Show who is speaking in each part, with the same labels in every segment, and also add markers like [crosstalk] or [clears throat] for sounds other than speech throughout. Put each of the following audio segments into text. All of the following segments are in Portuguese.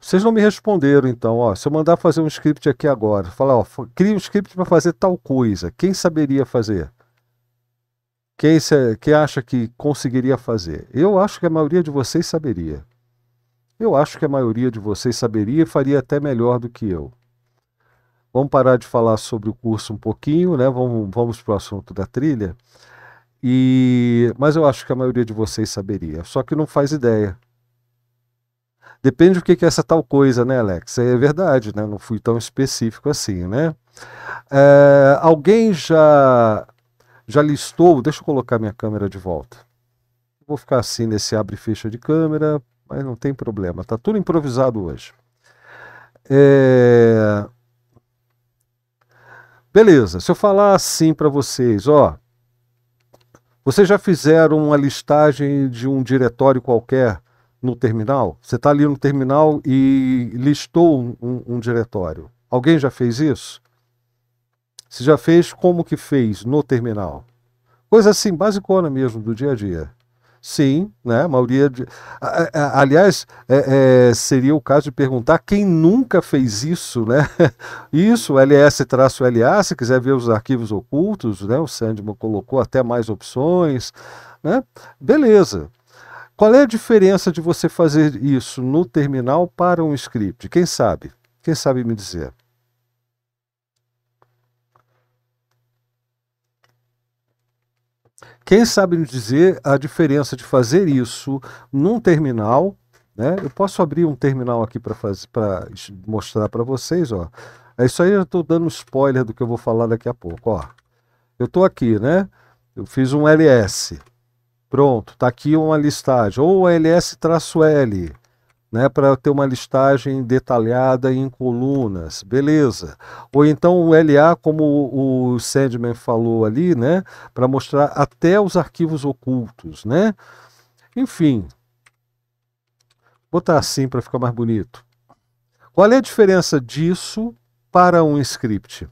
Speaker 1: Vocês não me responderam, então, ó, se eu mandar fazer um script aqui agora, falar, ó, cria um script para fazer tal coisa, quem saberia fazer? Quem, se, quem acha que conseguiria fazer? Eu acho que a maioria de vocês saberia. Eu acho que a maioria de vocês saberia e faria até melhor do que eu. Vamos parar de falar sobre o curso um pouquinho, né? Vamos, vamos para o assunto da trilha. E, mas eu acho que a maioria de vocês saberia, só que não faz ideia. Depende do que é essa tal coisa, né, Alex? É verdade, né? Não fui tão específico assim, né? É, alguém já já listou? Deixa eu colocar minha câmera de volta. Vou ficar assim nesse abre e fecha de câmera, mas não tem problema. Tá tudo improvisado hoje. É... Beleza, se eu falar assim para vocês, ó, vocês já fizeram uma listagem de um diretório qualquer no terminal? Você está ali no terminal e listou um, um, diretório. Alguém já fez isso? Se já fez, como que fez no terminal? Coisa assim, basicona mesmo, do dia a dia. Sim, né? A maioria. De... Aliás, é, é, seria o caso de perguntar quem nunca fez isso, né? [laughs] Isso, LS-LA, se quiser ver os arquivos ocultos, né? O Sandman colocou até mais opções, né? Beleza. Qual é a diferença de você fazer isso no terminal para um script? Quem sabe? Quem sabe me dizer? Quem sabe me dizer a diferença de fazer isso num terminal, né? Eu posso abrir um terminal aqui para mostrar para vocês, ó. É isso aí, eu estou dando spoiler do que eu vou falar daqui a pouco, ó. Eu estou aqui, né? Eu fiz um LS. Pronto, está aqui uma listagem. Ou LS-L, né, para ter uma listagem detalhada em colunas, beleza. Ou então o LA, como o Sandman falou ali, né, para mostrar até os arquivos ocultos, né. Enfim, botar assim para ficar mais bonito. Qual é a diferença disso para um script?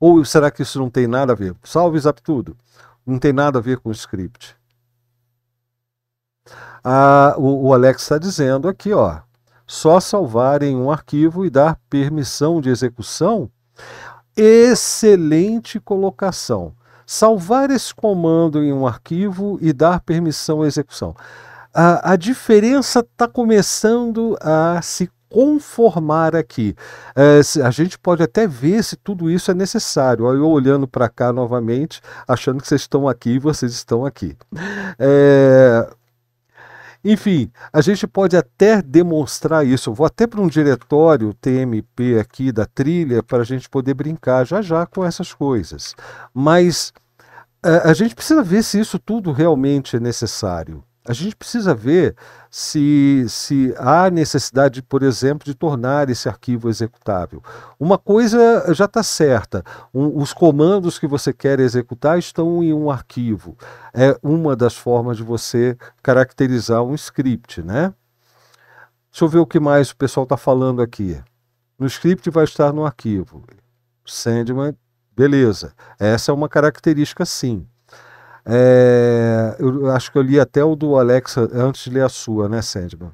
Speaker 1: Ou será que isso não tem nada a ver? Salve Zaptudo, não tem nada a ver com o script o, o Alex está dizendo aqui, ó, só salvar em um arquivo e dar permissão de execução. Excelente colocação. Salvar esse comando em um arquivo e dar permissão à execução. A, a diferença está começando a se conformar aqui. É, a gente pode até ver se tudo isso é necessário. Eu olhando para cá novamente, achando que vocês estão aqui e vocês estão aqui. É, enfim, a gente pode até demonstrar isso. Eu vou até para um diretório TMP aqui da trilha para a gente poder brincar já já com essas coisas. Mas a, eh, a gente precisa ver se isso tudo realmente é necessário. A gente precisa ver se, se há necessidade, por exemplo, de tornar esse arquivo executável. Uma coisa já está certa: um, os comandos que você quer executar estão em um arquivo. É uma das formas de você caracterizar um script, né? Deixa eu ver o que mais o pessoal está falando aqui. No script vai estar no arquivo. Sandman, beleza. Essa é uma característica, sim. É, eu acho que eu li até o do Alexa antes de ler a sua, né, Sandman?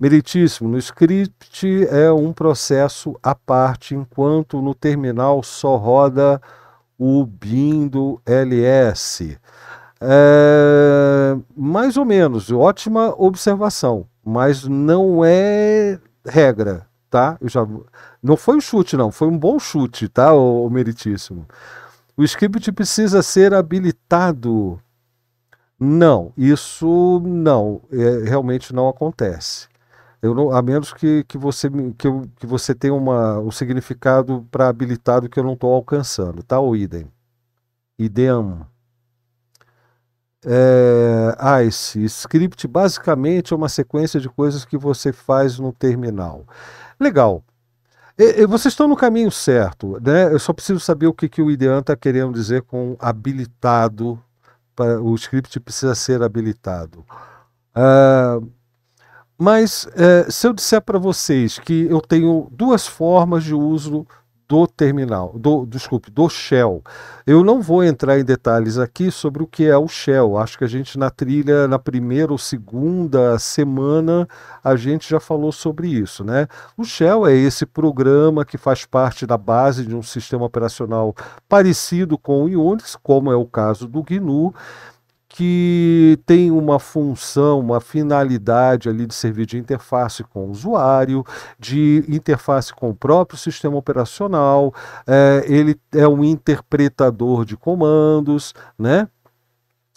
Speaker 1: Meritíssimo, no script é um processo à parte, enquanto no terminal só roda o BIM do LS. É, mais ou menos, ótima observação, mas não é regra, tá? Eu já, não foi um chute, não, foi um bom chute, tá, o, o Meritíssimo? O script precisa ser habilitado. Não, isso não, é, realmente não acontece. Não, a menos que, que, você, que, eu, que você tenha uma, um significado para habilitado que eu não estou alcançando, tá? O idem. Idem. É, ah, esse script basicamente é uma sequência de coisas que você faz no terminal. Legal. É, é, vocês estão no caminho certo, né? Eu só preciso saber o que, que o IDEAN está querendo dizer com habilitado. Para, o script precisa ser habilitado. Uh, mas uh, se eu disser para vocês que eu tenho duas formas de uso do terminal, do, desculpe, do Shell. Eu não vou entrar em detalhes aqui sobre o que é o Shell. Acho que a gente na trilha, na primeira ou segunda semana, a gente já falou sobre isso, né? O Shell é esse programa que faz parte da base de um sistema operacional parecido com o Unix, como é o caso do GNU, que tem uma função, uma finalidade ali de servir de interface com o usuário, de interface com o próprio sistema operacional, é, ele é um interpretador de comandos, né?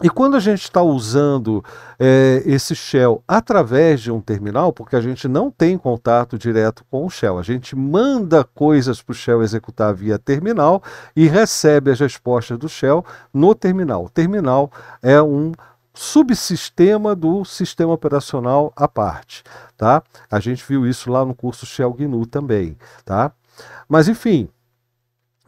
Speaker 1: E quando a gente está usando é, esse shell através de um terminal, porque a gente não tem contato direto com o shell, a gente manda coisas para o shell executar via terminal e recebe as respostas do shell no terminal. O terminal é um subsistema do sistema operacional à parte, tá? A gente viu isso lá no curso Shell GNU também, tá? Mas enfim,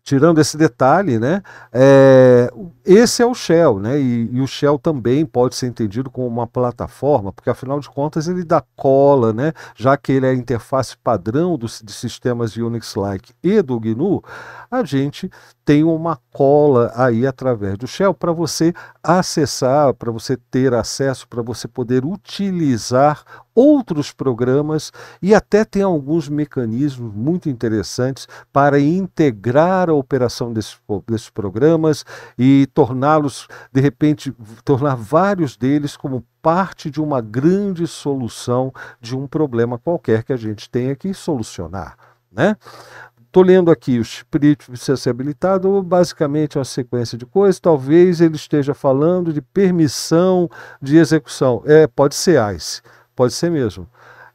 Speaker 1: tirando esse detalhe, né, é, esse é o Shell, né, e, e, o Shell também pode ser entendido como uma plataforma, porque afinal de contas ele dá cola, né, já que ele é a interface padrão dos, de sistemas Unix-like e do GNU, a gente tem uma cola aí através do Shell para você acessar, para você ter acesso, para você poder utilizar outros programas e até tem alguns mecanismos muito interessantes para integrar a operação desses, desses programas e torná-los, de repente, tornar vários deles como parte de uma grande solução de um problema qualquer que a gente tenha que solucionar. Né? Estou lendo aqui o espírito precisa ser habilitado, basicamente é uma sequência de coisas. Talvez ele esteja falando de permissão de execução. É, pode ser ICE Pode ser mesmo.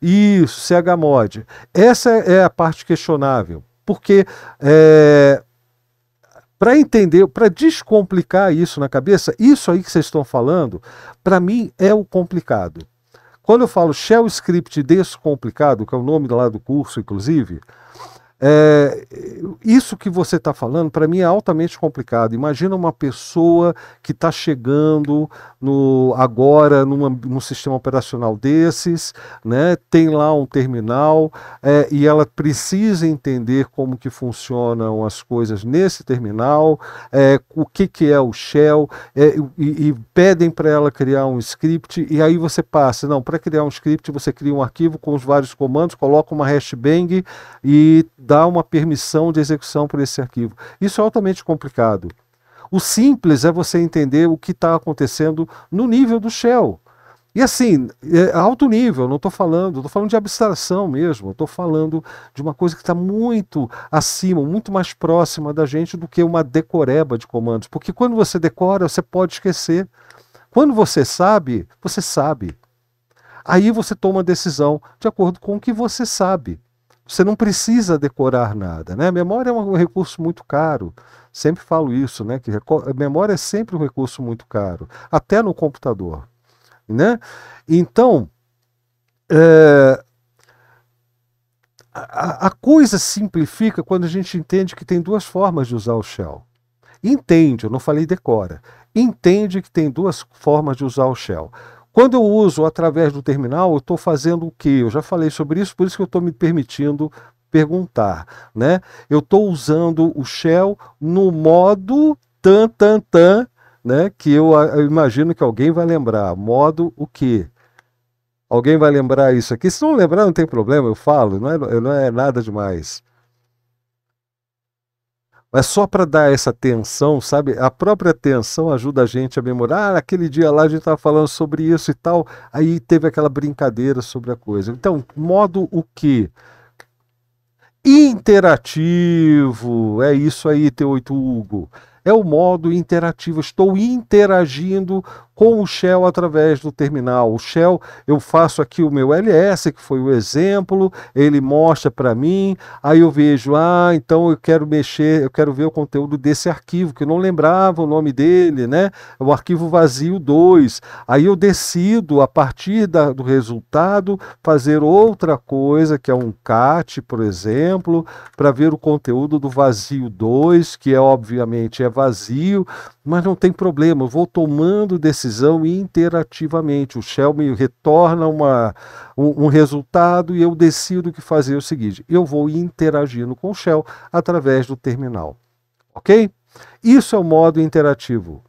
Speaker 1: Isso, CH-MOD. Essa é a parte questionável, porque é, para entender, para descomplicar isso na cabeça, isso aí que vocês estão falando, para mim é o complicado. Quando eu falo Shell Script Descomplicado, que é o nome lá do curso, inclusive, é, isso que você está falando, para mim, é altamente complicado. Imagina uma pessoa que está chegando no, agora numa, num sistema operacional desses, né, tem lá um terminal é, e ela precisa entender como que funcionam as coisas nesse terminal, é, o que, que é o shell, é, e, e pedem para ela criar um script, e aí você passa, não, para criar um script você cria um arquivo com os vários comandos, coloca uma hashbang e dá dá uma permissão de execução por esse arquivo. Isso é altamente complicado. O simples é você entender o que está acontecendo no nível do shell. E assim, é, é alto nível, não estou falando, estou falando de abstração mesmo, estou falando de uma coisa que está muito acima, muito mais próxima da gente do que uma decoreba de comandos. Porque quando você decora, você pode esquecer. Quando você sabe, você sabe. Aí você toma a decisão de acordo com o que você sabe. Você não precisa decorar nada, né? memória é um recurso muito caro. Sempre falo isso, né? Que a memória é sempre um recurso muito caro, até no computador, né? Então, é, a, a coisa simplifica quando a gente entende que tem duas formas de usar o shell. Entende, eu não falei decora. Entende que tem duas formas de usar o shell. Quando eu uso através do terminal, eu estou fazendo o quê? Eu já falei sobre isso, por isso que eu estou me permitindo perguntar, né? Eu estou usando o shell no modo tan tan tan, né? Que eu, ah, eu imagino que alguém vai lembrar. Modo o quê? Alguém vai lembrar isso aqui? Se não lembrar, não tem problema, eu falo, não é, não é nada demais. É só para dar essa atenção, sabe? A própria atenção ajuda a gente a memorar. Ah, aquele dia lá a gente estava falando sobre isso e tal, aí teve aquela brincadeira sobre a coisa. Então, modo o quê? Interativo, é isso aí, T8 Hugo. É o modo interativo, estou interagindo com o Shell através do terminal. O Shell, eu faço aqui o meu LS, que foi o exemplo, ele mostra para mim, aí eu vejo, ah, então eu quero mexer, eu quero ver o conteúdo desse arquivo, que eu não lembrava o nome dele, né? É o arquivo vazio 2. Aí eu decido, a partir da, do resultado, fazer outra coisa, que é um CAT, por exemplo, para ver o conteúdo do vazio 2, que é obviamente é vazio, mas não tem problema, eu vou tomando desse decisão interativamente. O Shell me retorna uma, um, um resultado e eu decido o que fazer. É o seguinte, eu vou interagindo com o Shell através do terminal. Ok? Isso é o modo interativo.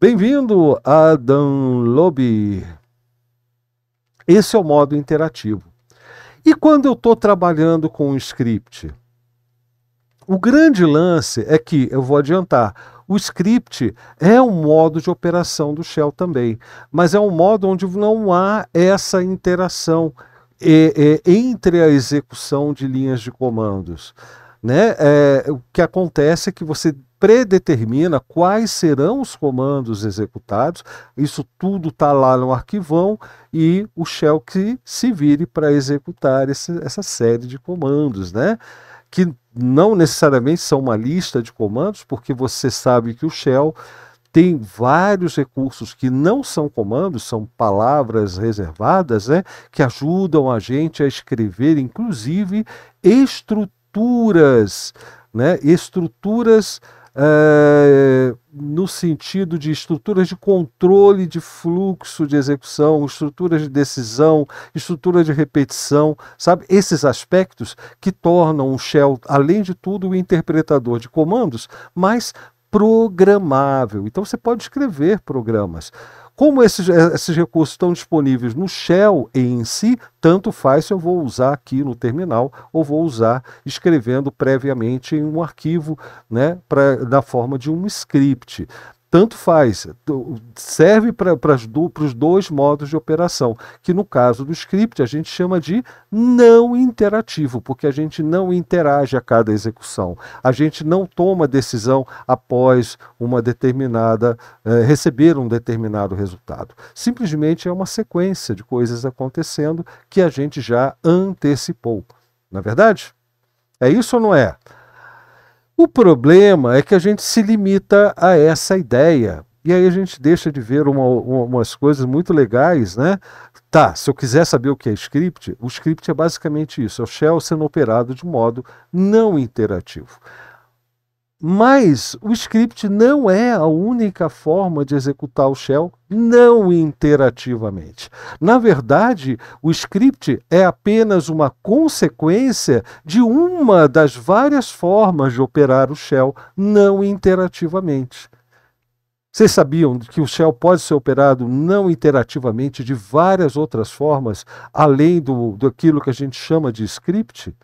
Speaker 1: Bem-vindo, Adam Lobby. Esse é o modo interativo. E quando eu estou trabalhando com um script? O grande lance é que, eu vou adiantar, o script é um modo de operação do shell também, mas é um modo onde não há essa interação é, é, entre a execução de linhas de comandos. Né? É, o que acontece é que você predetermina quais serão os comandos executados. Isso tudo está lá no arquivão e o shell que se vire para executar esse, essa série de comandos, né? Que não necessariamente são uma lista de comandos, porque você sabe que o shell tem vários recursos que não são comandos, são palavras reservadas, né, que ajudam a gente a escrever, inclusive, estruturas, né, estruturas é, no sentido de estruturas de controle de fluxo de execução, estruturas de decisão, estrutura de repetição, sabe? Esses aspectos que tornam o Shell, além de tudo, o interpretador de comandos mais programável. Então você pode escrever programas. Como esses, eh, esses recursos estão disponíveis no Shell em si, tanto faz se eu vou usar aqui no terminal ou vou usar escrevendo previamente em um arquivo, né, pra, da forma de um script tanto faz, serve para os dois modos de operação, que no caso do script a gente chama de não interativo, porque a gente não interage a cada execução, a gente não toma decisão após uma determinada, eh, receber um determinado resultado. Simplesmente é uma sequência de coisas acontecendo que a gente já antecipou. Na é verdade? É isso ou não é? O problema é que a gente se limita a essa ideia. E aí a gente deixa de ver uma, uma, umas coisas muito legais, né? Tá, se eu quiser saber o que é script, o script é basicamente isso, é o shell sendo operado de modo não interativo. Mas o script não é a única forma de executar o shell não interativamente. Na verdade, o script é apenas uma consequência de uma das várias formas de operar o shell não interativamente. Vocês sabiam que o shell pode ser operado não interativamente de várias outras formas, além do, daquilo que a gente chama de script?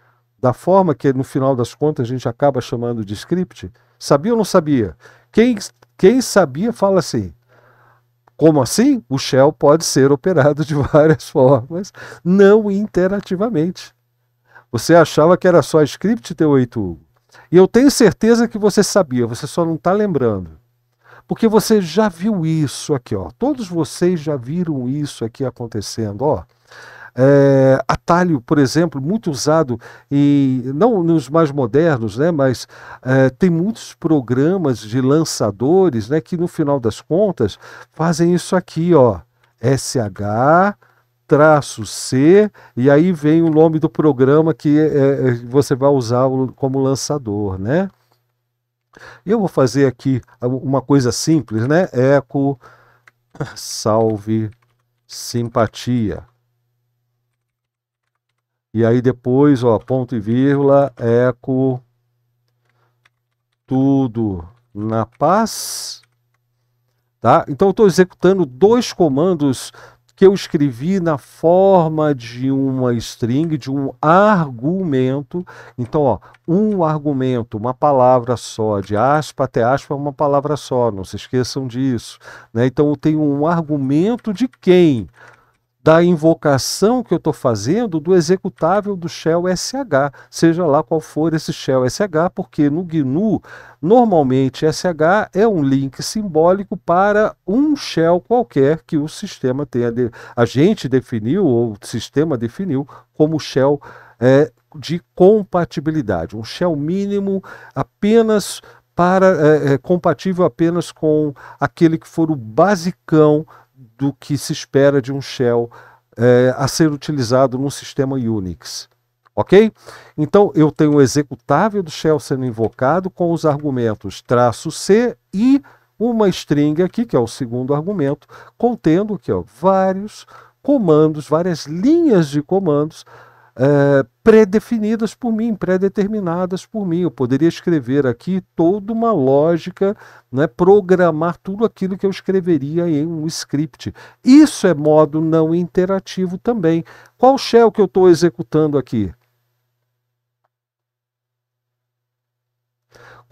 Speaker 1: da forma que no final das contas a gente acaba chamando de script, sabia ou não sabia? Quem, quem sabia fala assim. Como assim? O shell pode ser operado de [laughs] várias formas, não interativamente. Você achava que era só script T8U. E eu tenho certeza que você sabia, você só não está lembrando. Porque você já viu isso aqui, ó. Todos vocês já viram isso aqui acontecendo, ó. É, atalho, por exemplo, muito usado e não nos mais modernos, né, mas é, tem muitos programas de lançadores, né, que no final das contas fazem isso aqui, ó, SH traço C e aí vem o nome do programa que é, é você vai usar como lançador, né? Eu vou fazer aqui uma coisa simples, né? Eco salve simpatia. E aí depois, ó, ponto e vírgula, eco, tudo na paz. Tá? Então eu estou executando dois comandos que eu escrevi na forma de uma string, de um argumento. Então, ó, um argumento, uma palavra só, de aspa até aspa, uma palavra só, não se esqueçam disso. Né? Então, eu tenho um argumento de quem? da invocação que eu estou fazendo do executável do shell sh, seja lá qual for esse shell sh, porque no GNU, normalmente sh é um link simbólico para um shell qualquer que o sistema tenha, de, a gente definiu, ou o sistema definiu, como shell é, de compatibilidade, um shell mínimo apenas para é, é compatível apenas com aquele que for o basicão do que se espera de um shell é, a ser utilizado num sistema Unix. Ok? Então eu tenho o executável do shell sendo invocado com os argumentos traço C e uma string aqui, que é o segundo argumento, contendo aqui ó, vários comandos, várias linhas de comandos é, pré-definidas por mim, pré-determinadas por mim. Eu poderia escrever aqui toda uma lógica, né, programar tudo aquilo que eu escreveria em um script. Isso é modo não interativo também. Qual shell que eu estou executando aqui?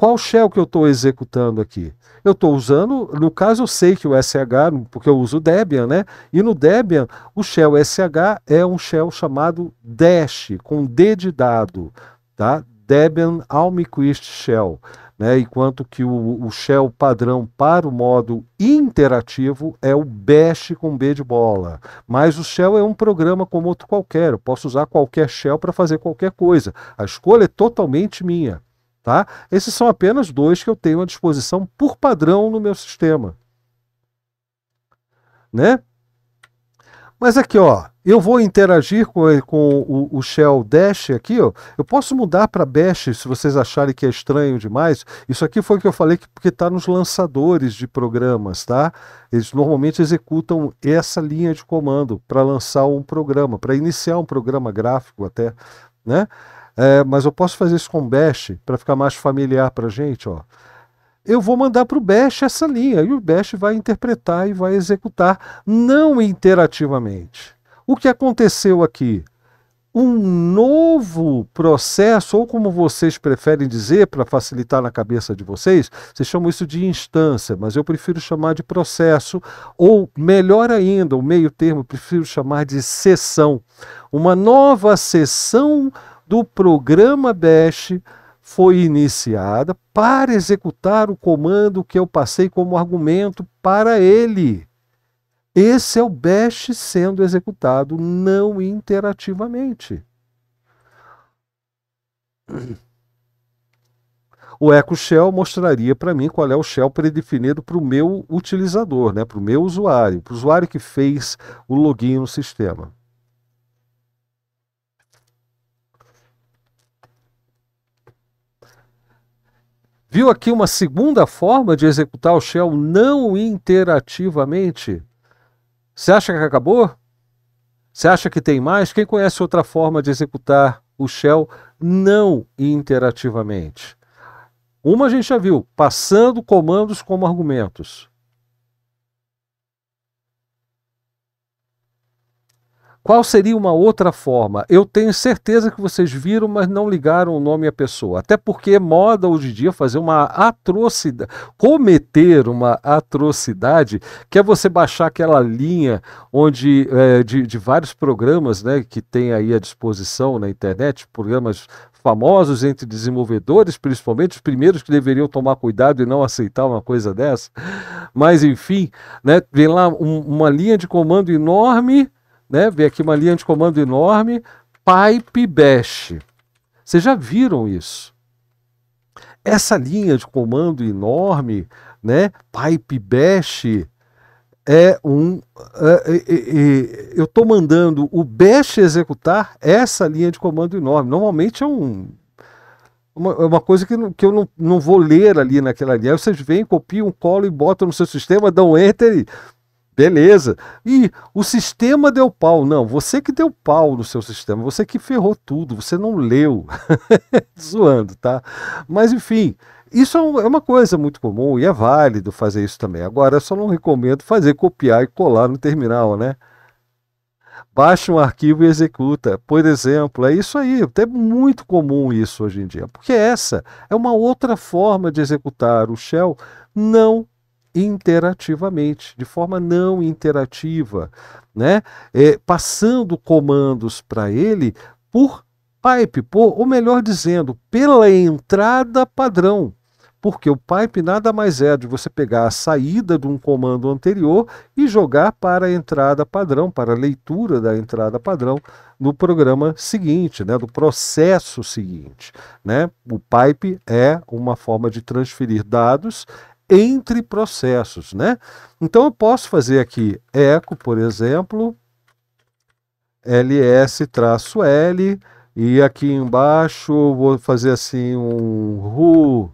Speaker 1: Qual shell que eu estou executando aqui? Eu estou usando, no caso eu sei que o SH, porque eu uso o Debian, né? E no Debian, o shell SH é um shell chamado dash, com D de dado, tá? Debian Almquist Shell, né? enquanto que o, o, shell padrão para o modo interativo é o Bash com B de bola. Mas o shell é um programa como outro qualquer, eu posso usar qualquer shell para fazer qualquer coisa. A escolha é totalmente minha. Tá? Esses são apenas dois que eu tenho à disposição por padrão no meu sistema. Né? Mas aqui, ó, eu vou interagir com, com o, o, shell dash aqui, ó. Eu posso mudar para bash se vocês acharem que é estranho demais. Isso aqui foi o que eu falei que porque está nos lançadores de programas, tá? Eles normalmente executam essa linha de comando para lançar um programa, para iniciar um programa gráfico até, né? É, mas eu posso fazer isso com o Bash para ficar mais familiar para a gente, ó. Eu vou mandar para o Bash essa linha e o Bash vai interpretar e vai executar, não interativamente. O que aconteceu aqui? Um novo processo, ou como vocês preferem dizer, para facilitar na cabeça de vocês, vocês chamam isso de instância, mas eu prefiro chamar de processo, ou melhor ainda, o meio termo, eu prefiro chamar de sessão. Uma nova sessão do programa bash foi iniciada para executar o comando que eu passei como argumento para ele. Esse é o bash sendo executado não interativamente. O Echo Shell mostraria para mim qual é o shell predefinido para o meu utilizador, né? para o meu usuário, para o usuário que fez o login no sistema. Viu aqui uma segunda forma de executar o shell não interativamente? Você acha que acabou? Você acha que tem mais? Quem conhece outra forma de executar o shell não interativamente? Uma a gente já viu, passando comandos como argumentos. Qual seria uma outra forma? Eu tenho certeza que vocês viram, mas não ligaram o nome à pessoa. Até porque é moda hoje em dia fazer uma atrocidade, cometer uma atrocidade, que é você baixar aquela linha onde é, de, de vários programas né, que tem aí à disposição na internet, programas famosos entre desenvolvedores, principalmente os primeiros que deveriam tomar cuidado e não aceitar uma coisa dessa. Mas enfim, né, vem lá um, uma linha de comando enorme né? Vê aqui uma linha de comando enorme, pipe bash. Vocês já viram isso? Essa linha de comando enorme, né? Pipe bash é um. É, é, é, é eu estou mandando o bash executar essa linha de comando enorme. Normalmente é um, uma, é uma coisa que, que eu não, não vou ler ali naquela linha. Aí vocês vêm, copiam, colam e botam no seu sistema, dão enter e Beleza. E o sistema deu pau. Não, você que deu pau no seu sistema, você que ferrou tudo, você não leu. [laughs] Zoando, tá? Mas enfim, isso é, é uma coisa muito comum e é válido fazer isso também. Agora, eu só não recomendo fazer copiar e colar no terminal, né? Baixa um arquivo e executa. Por exemplo, é isso aí. É muito comum isso hoje em dia. Porque essa é uma outra forma de executar. O shell não interativamente, de forma não interativa, né? É, passando comandos para ele por pipe, por, ou melhor dizendo, pela entrada padrão. Porque o pipe nada mais é de você pegar a saída de um comando anterior e jogar para a entrada padrão, para a leitura da entrada padrão no programa seguinte, né, do processo seguinte. Né? O pipe é uma forma de transferir dados entre processos, né? Então eu posso fazer aqui eco, por exemplo, ls-l e aqui embaixo vou fazer assim um who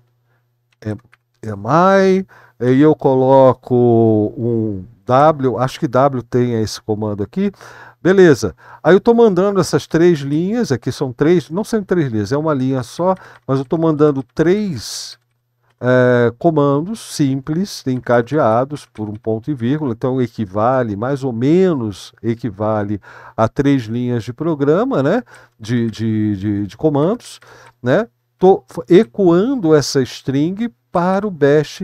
Speaker 1: am I e eu coloco um W, acho que W tem esse comando aqui, beleza. Aí eu estou mandando essas três linhas, aqui são três, não são três linhas, é uma linha só, mas eu estou mandando três é, comandos simples, encadeados por um ponto e vírgula, então equivale, mais ou menos equivale a três linhas de programa, né? De, de, de, de comandos, né? Tô ecoando essa string para o bash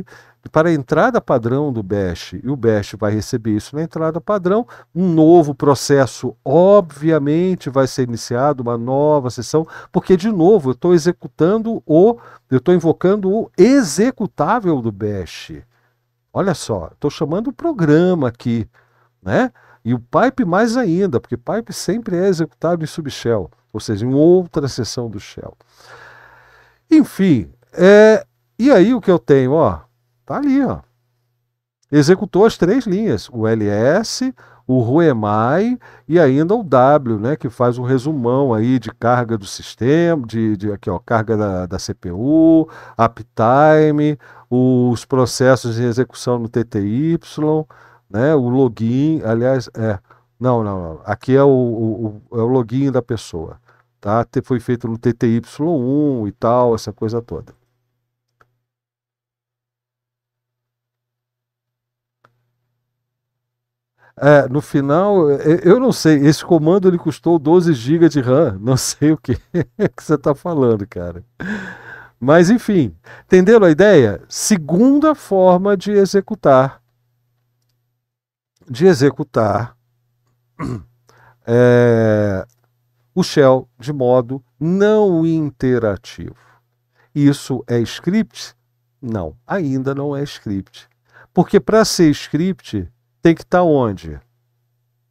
Speaker 1: para a entrada padrão do bash, e o bash vai receber isso na entrada padrão, um novo processo, obviamente, vai ser iniciado, uma nova sessão, porque, de novo, eu estou executando o, eu estou invocando o executável do bash. Olha só, estou chamando o programa aqui, né? E o pipe mais ainda, porque pipe sempre é executado em subshell, ou seja, em outra sessão do shell. Enfim, é, e aí o que eu tenho, ó, Está ali, ó. Executou as três linhas, o LS, o RUEMAI e ainda o W, né, que faz um resumão aí de carga do sistema, de, de aqui, ó, carga da, da CPU, uptime, os processos de execução no TTY, né, o login, aliás, é, não, não, não, aqui é o, o, o, é o login da pessoa, tá? Foi feito no TTY1 e tal, essa coisa toda. É, no final, eu não sei, esse comando ele custou 12 GB de RAM, [laughs] não sei o que, [laughs] que você está falando, cara. Mas enfim, entenderam a ideia? Segunda forma de executar, de executar [clears throat] é, o shell de modo não interativo. Isso é script? Não, ainda não é script. Porque para ser script, tem que estar tá onde?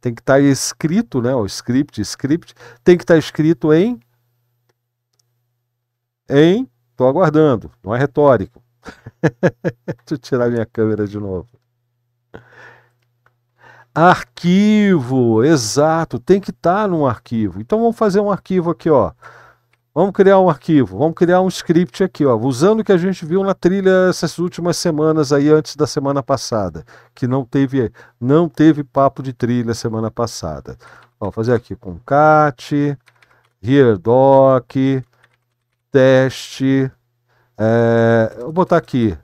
Speaker 1: Tem que estar tá escrito, né? O script, script, tem que estar tá escrito em. Em. Estou aguardando, não é retórico. [laughs] Deixa eu tirar minha câmera de novo. Arquivo, exato, tem que estar tá num arquivo. Então vamos fazer um arquivo aqui, ó. Vamos criar um arquivo, vamos criar um script aqui, ó, usando o que a gente viu na trilha essas últimas semanas aí antes da semana passada, que não teve não teve papo de trilha semana passada. Vou fazer aqui com cat, here doc, teste, é, vou botar aqui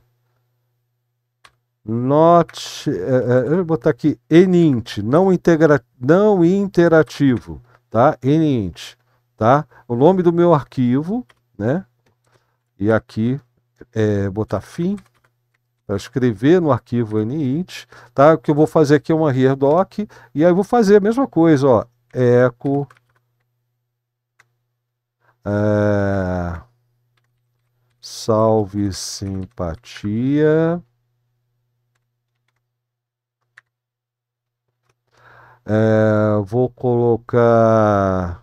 Speaker 1: not, é, é vou botar aqui enint, não integra, não interativo, tá? Enint tá? O nome do meu arquivo, né? E aqui é, botar fim para escrever no arquivo init tá? O que eu vou fazer aqui é uma doc e aí vou fazer a mesma coisa, ó, eco é, salve simpatia é, vou colocar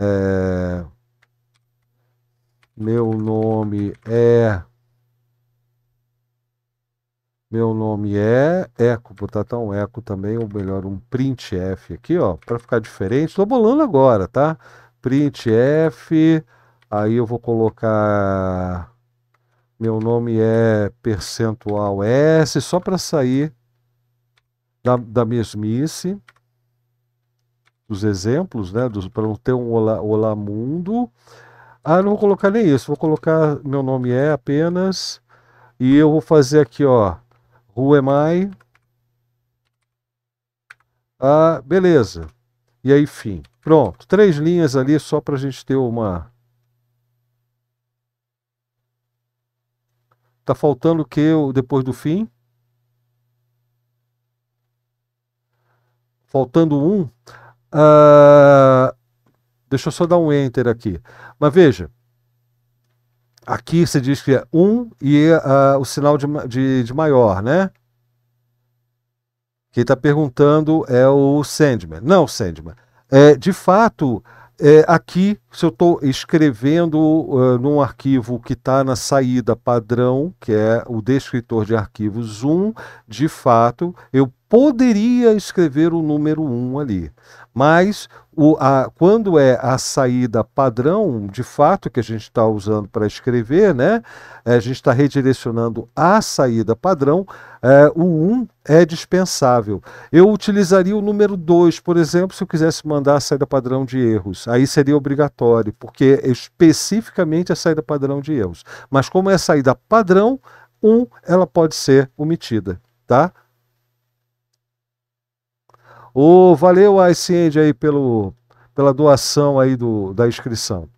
Speaker 1: é, meu nome é. Meu nome é Eco, botar tá um Eco também, ou melhor, um Print F aqui, ó, para ficar diferente. Estou bolando agora, tá? Print F, aí eu vou colocar. Meu nome é percentual S, só para sair da, da mesmice dos exemplos, né, para não ter um olá, olá mundo. Ah, não vou colocar nem isso, vou colocar meu nome é apenas e eu vou fazer aqui, ó, who am I? Ah, beleza. E aí, fim. Pronto, três linhas ali só para a gente ter uma Tá faltando o que depois do fim? Faltando um. Uh, deixa eu só dar um enter aqui. Mas veja, aqui você diz que é 1 um e uh, o sinal de, de, de maior, né? Quem está perguntando é o Sandman. Não, Sandman. É, de fato, é, aqui, se eu estou escrevendo uh, num arquivo que está na saída padrão, que é o descritor de arquivos 1, de fato, eu poderia escrever o número 1 ali. Mas o, a, quando é a saída padrão, de fato, que a gente está usando para escrever, né? Eh, a gente está redirecionando a saída padrão, é, o 1 é dispensável. Eu utilizaria o número 2, por exemplo, se eu quisesse mandar a saída padrão de erros. Aí seria obrigatório, porque é especificamente a saída padrão de erros. Mas como é a saída padrão, 1 ela pode ser omitida, tá? Ô, oh, valeu a Ascend aí pelo, pela doação aí do, da inscrição.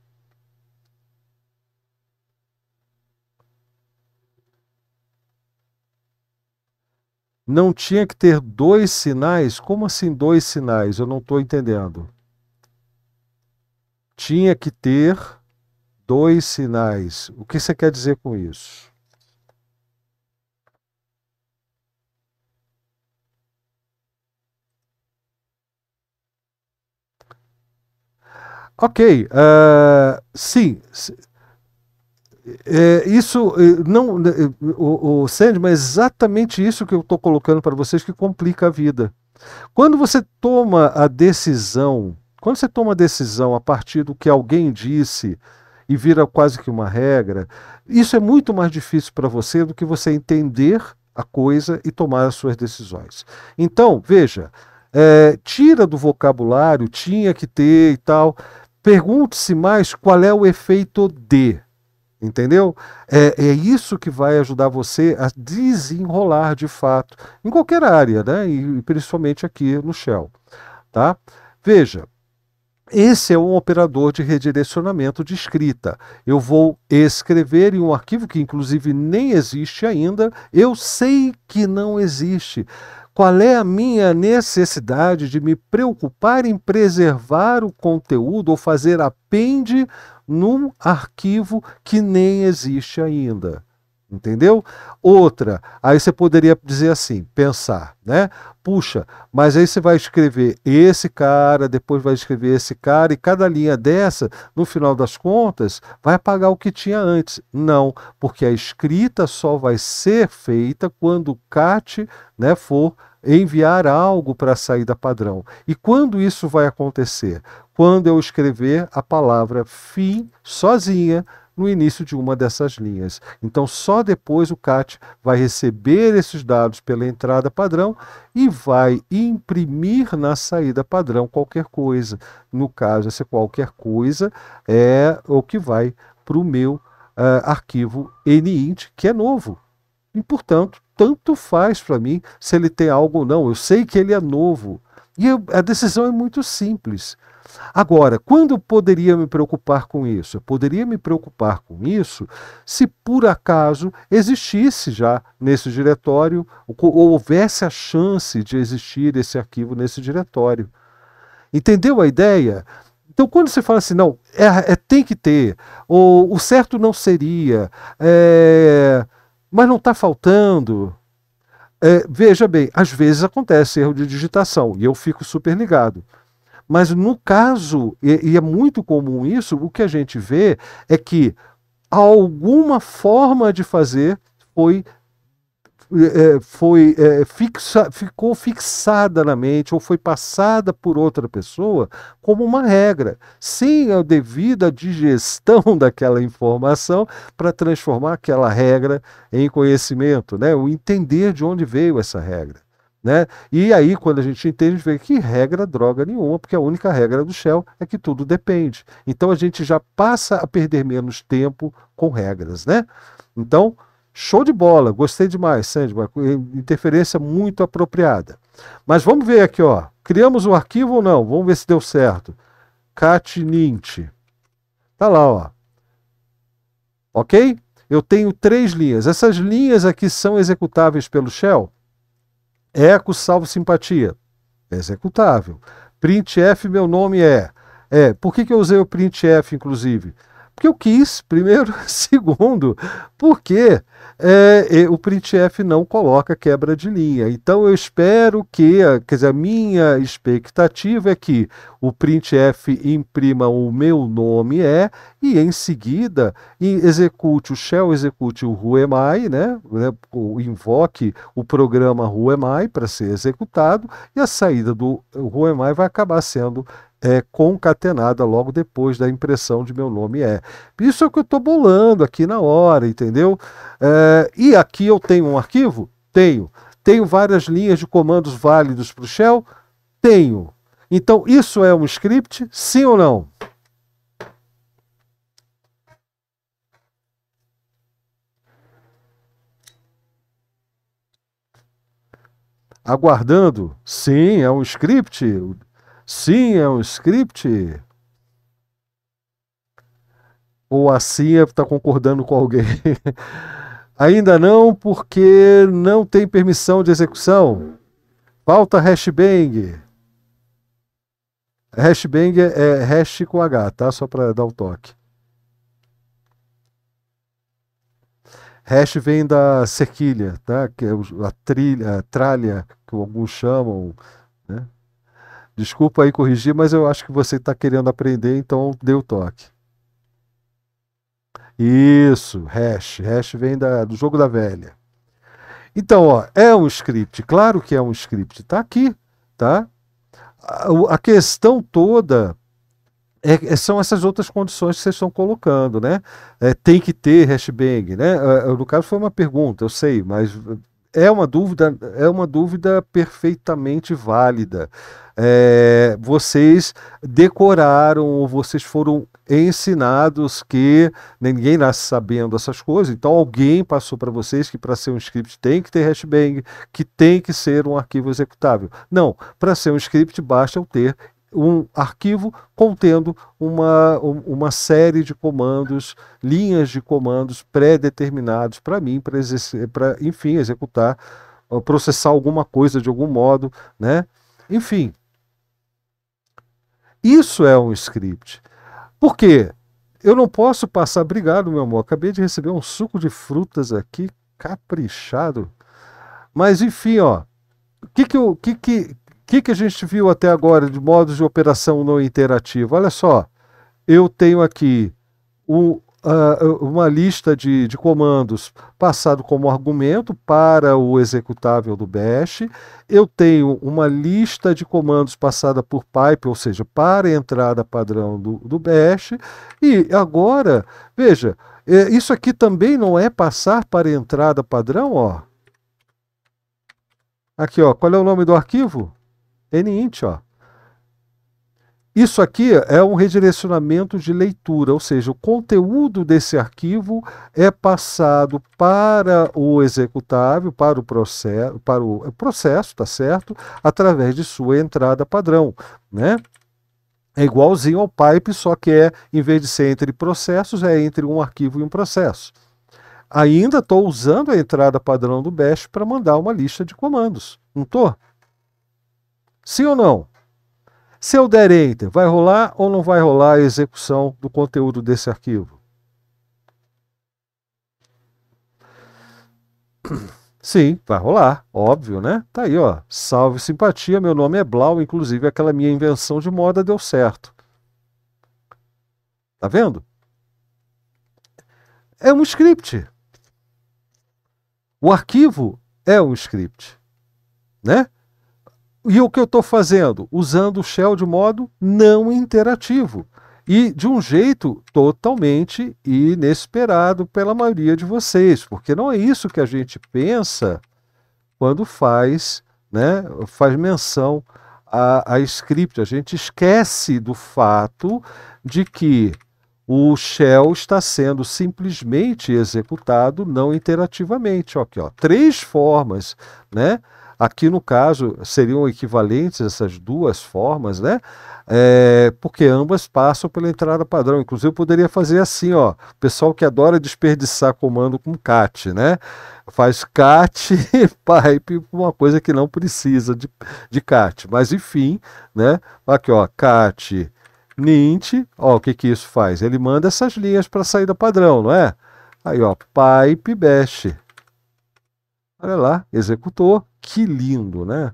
Speaker 1: Não tinha que ter dois sinais? Como assim dois sinais? Eu não estou entendendo. Tinha que ter dois sinais. O que você quer dizer com isso? Ok, uh, sim. É, isso eh, não né, o, o Sandman é exatamente isso que eu estou colocando para vocês que complica a vida. Quando você toma a decisão, quando você toma a decisão a partir do que alguém disse e vira quase que uma regra, isso é muito mais difícil para você do que você entender a coisa e tomar as suas decisões. Então, veja, é, tira do vocabulário, tinha que ter e tal. Pergunte-se mais qual é o efeito de. Entendeu? É, é, isso que vai ajudar você a desenrolar de fato em qualquer área, né? E principalmente aqui no Shell, tá? Veja, esse é um operador de redirecionamento de escrita. Eu vou escrever em um arquivo que inclusive nem existe ainda. Eu sei que não existe. Qual é a minha necessidade de me preocupar em preservar o conteúdo ou fazer append num arquivo que nem existe ainda? Entendeu? Outra, aí você poderia dizer assim, pensar, né? Puxa, mas aí você vai escrever esse cara, depois vai escrever esse cara, e cada linha dessa, no final das contas, vai apagar o que tinha antes. Não, porque a escrita só vai ser feita quando o CAT né, for enviar algo para a saída padrão. E quando isso vai acontecer? Quando eu escrever a palavra fim sozinha no início de uma dessas linhas. Então, só depois o CAT vai receber esses dados pela entrada padrão e vai imprimir na saída padrão qualquer coisa. No caso, essa qualquer coisa é o que vai para o meu uh, arquivo NINT, que é novo. E, portanto, tanto faz para mim se ele tem algo ou não. Eu sei que ele é novo. E eu, a decisão é muito simples. Agora, quando poderia me preocupar com isso? Eu poderia me preocupar com isso se por acaso existisse já nesse diretório, ou houvesse a chance de existir esse arquivo nesse diretório. Entendeu a ideia? Então, quando você fala assim, não, é, é tem que ter, ou o certo não seria, é, mas não está faltando. É, veja bem, às vezes acontece erro de digitação e eu fico super ligado. Mas no caso, e, e é muito comum isso, o que a gente vê é que alguma forma de fazer foi é, foi é, fixa, ficou fixada na mente ou foi passada por outra pessoa como uma regra, sem a devida digestão [laughs] daquela informação para transformar aquela regra em conhecimento, né? o entender de onde veio essa regra. Né? E aí, quando a gente entende, a gente vê que regra droga nenhuma, porque a única regra do Shell é que tudo depende. Então a gente já passa a perder menos tempo com regras, né? Então, show de bola, gostei demais, Sandy. Eh, interferência muito apropriada. Mas vamos ver aqui, ó. Criamos o um arquivo ou não? Vamos ver se deu certo. Catnint. Tá lá, ó. Ok? Eu tenho três linhas. Essas linhas aqui são executáveis pelo Shell? Eco salvo simpatia. Executável. Printf, meu nome é. É, por que, que eu usei o printf, inclusive? Porque eu quis, [laughs] primeiro. Segundo, porque é, o printf não coloca quebra de linha. Então eu espero que, quer dizer, a minha expectativa é que o printf imprima o meu nome é e em seguida execute o shell, execute o Ruemai, né, né invoque o programa Ruemai para ser executado, e a saída do Ruemai vai acabar sendo é, concatenada logo depois da impressão de meu nome é. Isso é o que eu estou bolando aqui na hora, entendeu? É, e aqui eu tenho um arquivo? Tenho. Tenho várias linhas de comandos válidos para o shell? Tenho. Então, isso é um script? Sim ou não? aguardando. Sim, é um script. Sim, é um script. Ou assim está concordando com alguém. [laughs] Ainda não, porque não tem permissão de execução. Falta hashbang. Hashbang é, é hash com H, tá? Só para dar o toque. Hash vem da sequilha, tá? que é a trilha, a tralha, que alguns chamam. Né? Desculpa aí corrigir, mas eu acho que você está querendo aprender, então dê o toque. Isso, hash. Hash vem da, do jogo da velha. Então, ó, é um script, claro que é um script, está aqui, tá? A, a questão toda é, é, são essas outras condições que vocês estão colocando, né? É, tem que ter hashbang, né? É, é, no caso foi uma pergunta, eu sei, mas é uma dúvida, é uma dúvida perfeitamente válida. É, vocês decoraram ou vocês foram ensinados que né, ninguém nasce sabendo essas coisas, então alguém passou para vocês que para ser um script tem que ter hashbang, que tem que ser um arquivo executável. Não, para ser um script basta eu ter um arquivo contendo uma, uma série de comandos, linhas de comandos pré-determinados para mim, para, enfim, executar, ah, processar alguma coisa de algum modo, né? Enfim. Isso é um script. Por quê? Eu não posso passar. Obrigado, meu amor. Acabei de receber um suco de frutas aqui, caprichado. Mas, enfim, ó. O que que, que, que, que, que a gente viu até agora de modos de operação não interativo? Olha só, eu tenho aqui uh, uma lista de, de, comandos passado como argumento para o executável do Bash, eu tenho uma lista de comandos passada por pipe, ou seja, para a entrada padrão do, do Bash, e agora, veja, é, isso aqui também não é passar para a entrada padrão, ó. Aqui, ó, qual é o nome do arquivo? NINT, ó. Isso aqui é um redirecionamento de leitura, ou seja, o conteúdo desse arquivo é passado para o executável, para o processo, para o é processo, tá certo? Através de sua entrada padrão, né? É igualzinho ao pipe, só que é, em vez de ser entre processos, é entre um arquivo e um processo. Ainda estou usando a entrada padrão do Bash para mandar uma lista de comandos, não estou? Sim ou não? Se eu der enter, vai rolar ou não vai rolar a execução do conteúdo desse arquivo? Sim, vai rolar, óbvio, né? Tá aí, ó. Salve simpatia, meu nome é Blau, inclusive aquela minha invenção de moda deu certo. Tá vendo? É um script. O arquivo é um script, né? E o que eu estou fazendo? Usando o shell de modo não interativo e de um jeito totalmente inesperado pela maioria de vocês, porque não é isso que a gente pensa quando faz, né, faz menção a, a script. A gente esquece do fato de que o shell está sendo simplesmente executado não interativamente. Aqui, ó, três formas, né? Aqui, no caso, seriam equivalentes essas duas formas, né? É, porque ambas passam pela entrada padrão. Inclusive, eu poderia fazer assim, ó. Pessoal que adora desperdiçar comando com cat, né? Faz cat [laughs] pipe uma coisa que não precisa de, de cat. Mas, enfim, né? Aqui, ó, cat nint, ó, o que que isso faz? Ele manda essas linhas para saída padrão, não é? Aí, ó, pipe bash, Olha lá, executou. Que lindo, né?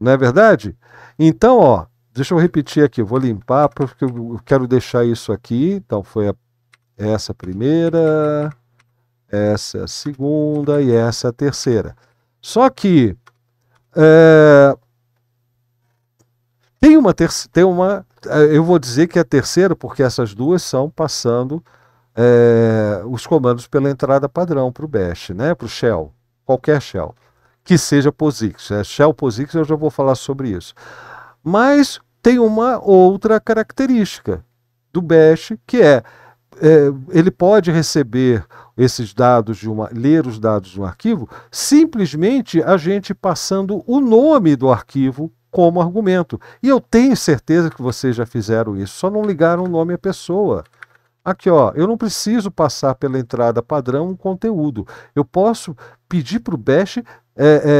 Speaker 1: Não é verdade? Então, ó, deixa eu repetir aqui, vou limpar porque eu quero deixar isso aqui. Então, foi a, essa a primeira, essa a segunda e essa a terceira. Só que é, tem uma tem uma, é, eu vou dizer que é a terceira porque essas duas são passando é, os comandos pela entrada padrão para o Bash, né? para o Shell, qualquer Shell, que seja POSIX. É, shell POSIX eu já vou falar sobre isso. Mas tem uma outra característica do Bash, que é, é ele pode receber esses dados de uma ler os dados de um arquivo, simplesmente a gente passando o nome do arquivo como argumento. E eu tenho certeza que vocês já fizeram isso, só não ligaram o nome à pessoa. Aqui, ó, eu não preciso passar pela entrada padrão um conteúdo. Eu posso pedir para o Bash, é,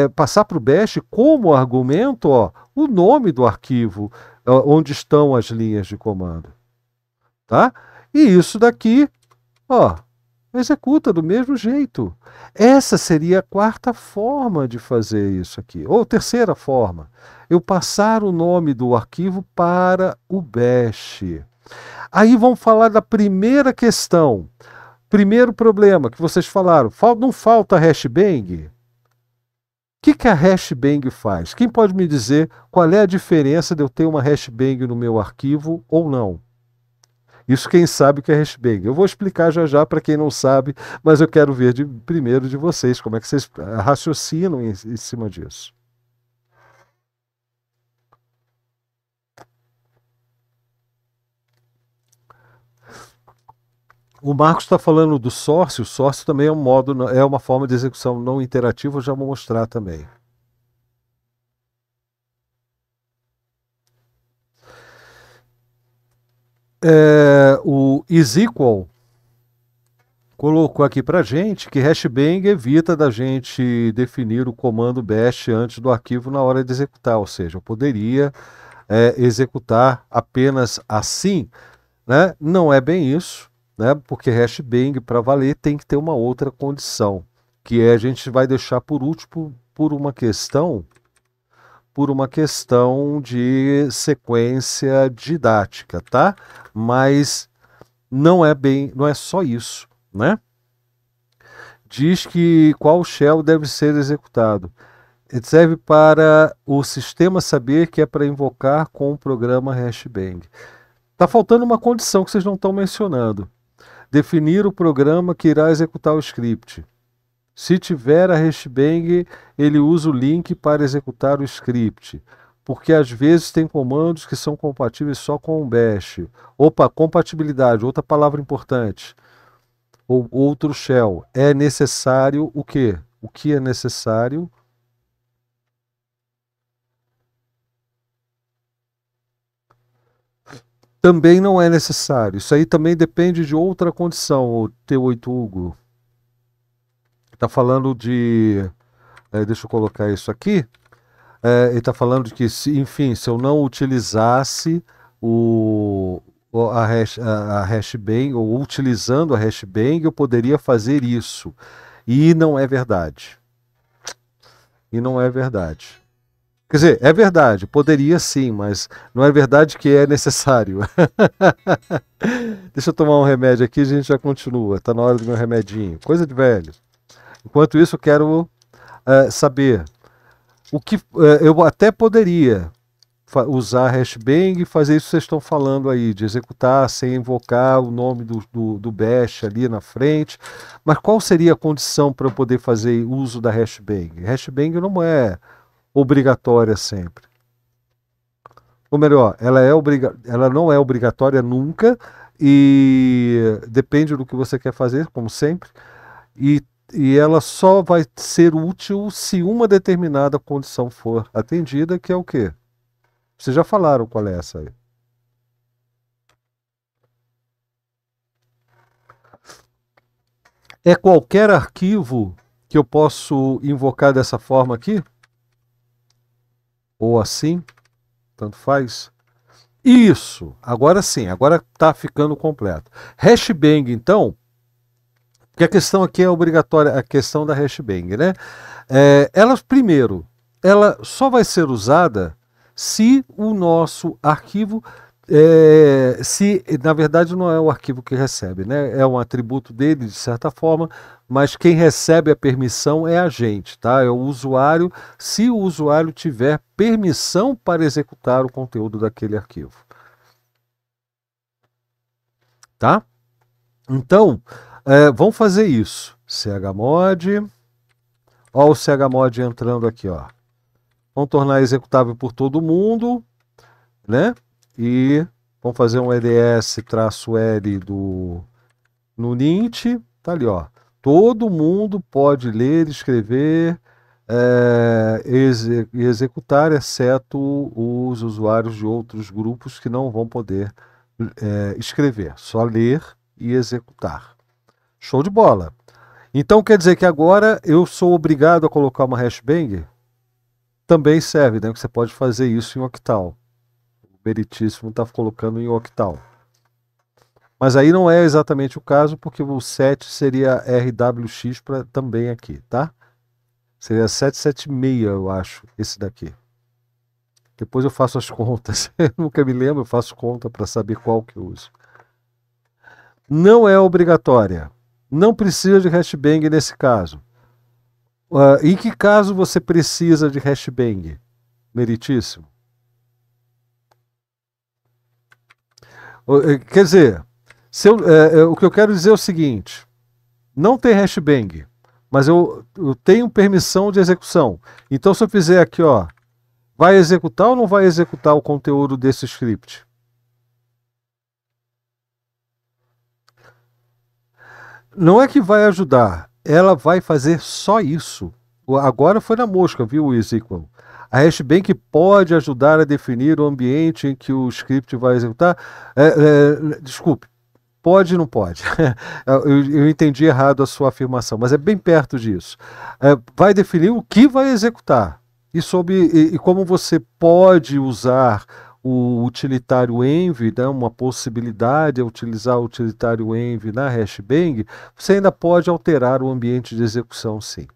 Speaker 1: é, passar para o Bash como argumento ó, o nome do arquivo, ó, onde estão as linhas de comando. Tá? E isso daqui, ó, executa do mesmo jeito. Essa seria a quarta forma de fazer isso aqui, ou terceira forma. Eu passar o nome do arquivo para o bash. Aí vamos falar da primeira questão. Primeiro problema que vocês falaram, não falta hashbang? O que, que a hashbang faz? Quem pode me dizer qual é a diferença de eu ter uma hashbang no meu arquivo ou não? Isso quem sabe que é hashbang. Eu vou explicar já já para quem não sabe, mas eu quero ver de, primeiro de vocês como é que vocês ah, raciocinam em, em cima disso. o Marcos está falando do sócio. O sócio também é um modo, é uma forma de execução não interativa. Eu já vou mostrar também. É, o isequal colocou aqui para gente que hashbang evita da gente definir o comando bash antes do arquivo na hora de executar, ou seja, eu poderia é, executar apenas assim, né? Não é bem isso né? Porque hash bang para valer tem que ter uma outra condição, que é a gente vai deixar por último por uma questão por uma questão de sequência didática, tá? Mas não é bem, não é só isso, né? Diz que qual shell deve ser executado. Ele serve para o sistema saber que é para invocar com o programa hashbang. Tá faltando uma condição que vocês não estão mencionando definir o programa que irá executar o script. Se tiver a hashbang, ele usa o link para executar o script, porque às vezes tem comandos que são compatíveis só com o bash. Opa, compatibilidade, outra palavra importante. Ou outro shell. É necessário o quê? O que é necessário também não é necessário. Isso aí também depende de outra condição, o T8 Hugo. Está falando de. É, deixa eu colocar isso aqui. É, ele está falando de que, se, enfim, se eu não utilizasse o, a, hash, a, a hashbang, ou utilizando a hashbang, eu poderia fazer isso. E não é verdade. E não é verdade. Quer dizer, é verdade, poderia sim, mas não é verdade que é necessário. [laughs] Deixa eu tomar um remédio aqui e a gente já continua. Está na hora do meu remedinho. Coisa de velho. Enquanto isso, quero uh, saber o que uh, eu até poderia usar hashbang e fazer isso que vocês estão falando aí, de executar sem invocar o nome do, do, do bash ali na frente. Mas qual seria a condição para eu poder fazer uso da hashbang? Hashbang não é obrigatória sempre. Ou melhor, ela, é obriga ela não é obrigatória nunca e depende do que você quer fazer, como sempre, e, e ela só vai ser útil se uma determinada condição for atendida, que é o quê? Vocês já falaram qual é essa aí. É qualquer arquivo que eu posso invocar dessa forma aqui? ou assim, tanto faz. Isso, agora sim, agora está ficando completo. Hashbang, então, porque a questão aqui é obrigatória, a questão da hashbang, né? É, ela, primeiro, ela só vai ser usada se o nosso arquivo é, se, na verdade, não é o arquivo que recebe, né? É um atributo dele, de certa forma, mas quem recebe a permissão é a gente, tá? É o usuário, se o usuário tiver permissão para executar o conteúdo daquele arquivo. Tá? Então, é, vamos fazer isso. chmod, ó o chmod entrando aqui, ó. Vamos tornar executável por todo mundo, né? E vamos fazer um LS-L do no Nint, tá ali, ó. Todo mundo pode ler, escrever é, e executar, exceto os usuários de outros grupos que não vão poder é, escrever, só ler e executar. Show de bola! Então quer dizer que agora eu sou obrigado a colocar uma hashbang? Também serve, né? Que você pode fazer isso em octal meritíssimo está colocando em octal. Mas aí não é exatamente o caso, porque o 7 seria RWX pra, também aqui, tá? Seria 776, eu acho, esse daqui. Depois eu faço as [laughs] contas. eu nunca me lembro, eu faço conta para saber qual que eu uso. Não é obrigatória. Não precisa de hashbang nesse caso. Uh, em que caso você precisa de hashbang? Meritíssimo. Eh, quer dizer, eu, é, o que eu quero dizer é o seguinte: não tem hashbang, mas eu, eu, tenho permissão de execução. Então, se eu fizer aqui, ó, vai executar ou não vai executar o conteúdo desse script? Não é que vai ajudar, ela vai fazer só isso. Agora foi na mosca, viu, o is equal. A Hashbank pode ajudar a definir o ambiente em que o script vai executar? É, é, desculpe, pode ou não pode. [laughs] eu, eu, entendi errado a sua afirmação, mas é bem perto disso. É, vai definir o que vai executar e, sobre, e, e como você pode usar o utilitário env. né, uma possibilidade é utilizar o utilitário env na Hashbang, você ainda pode alterar o ambiente de execução sim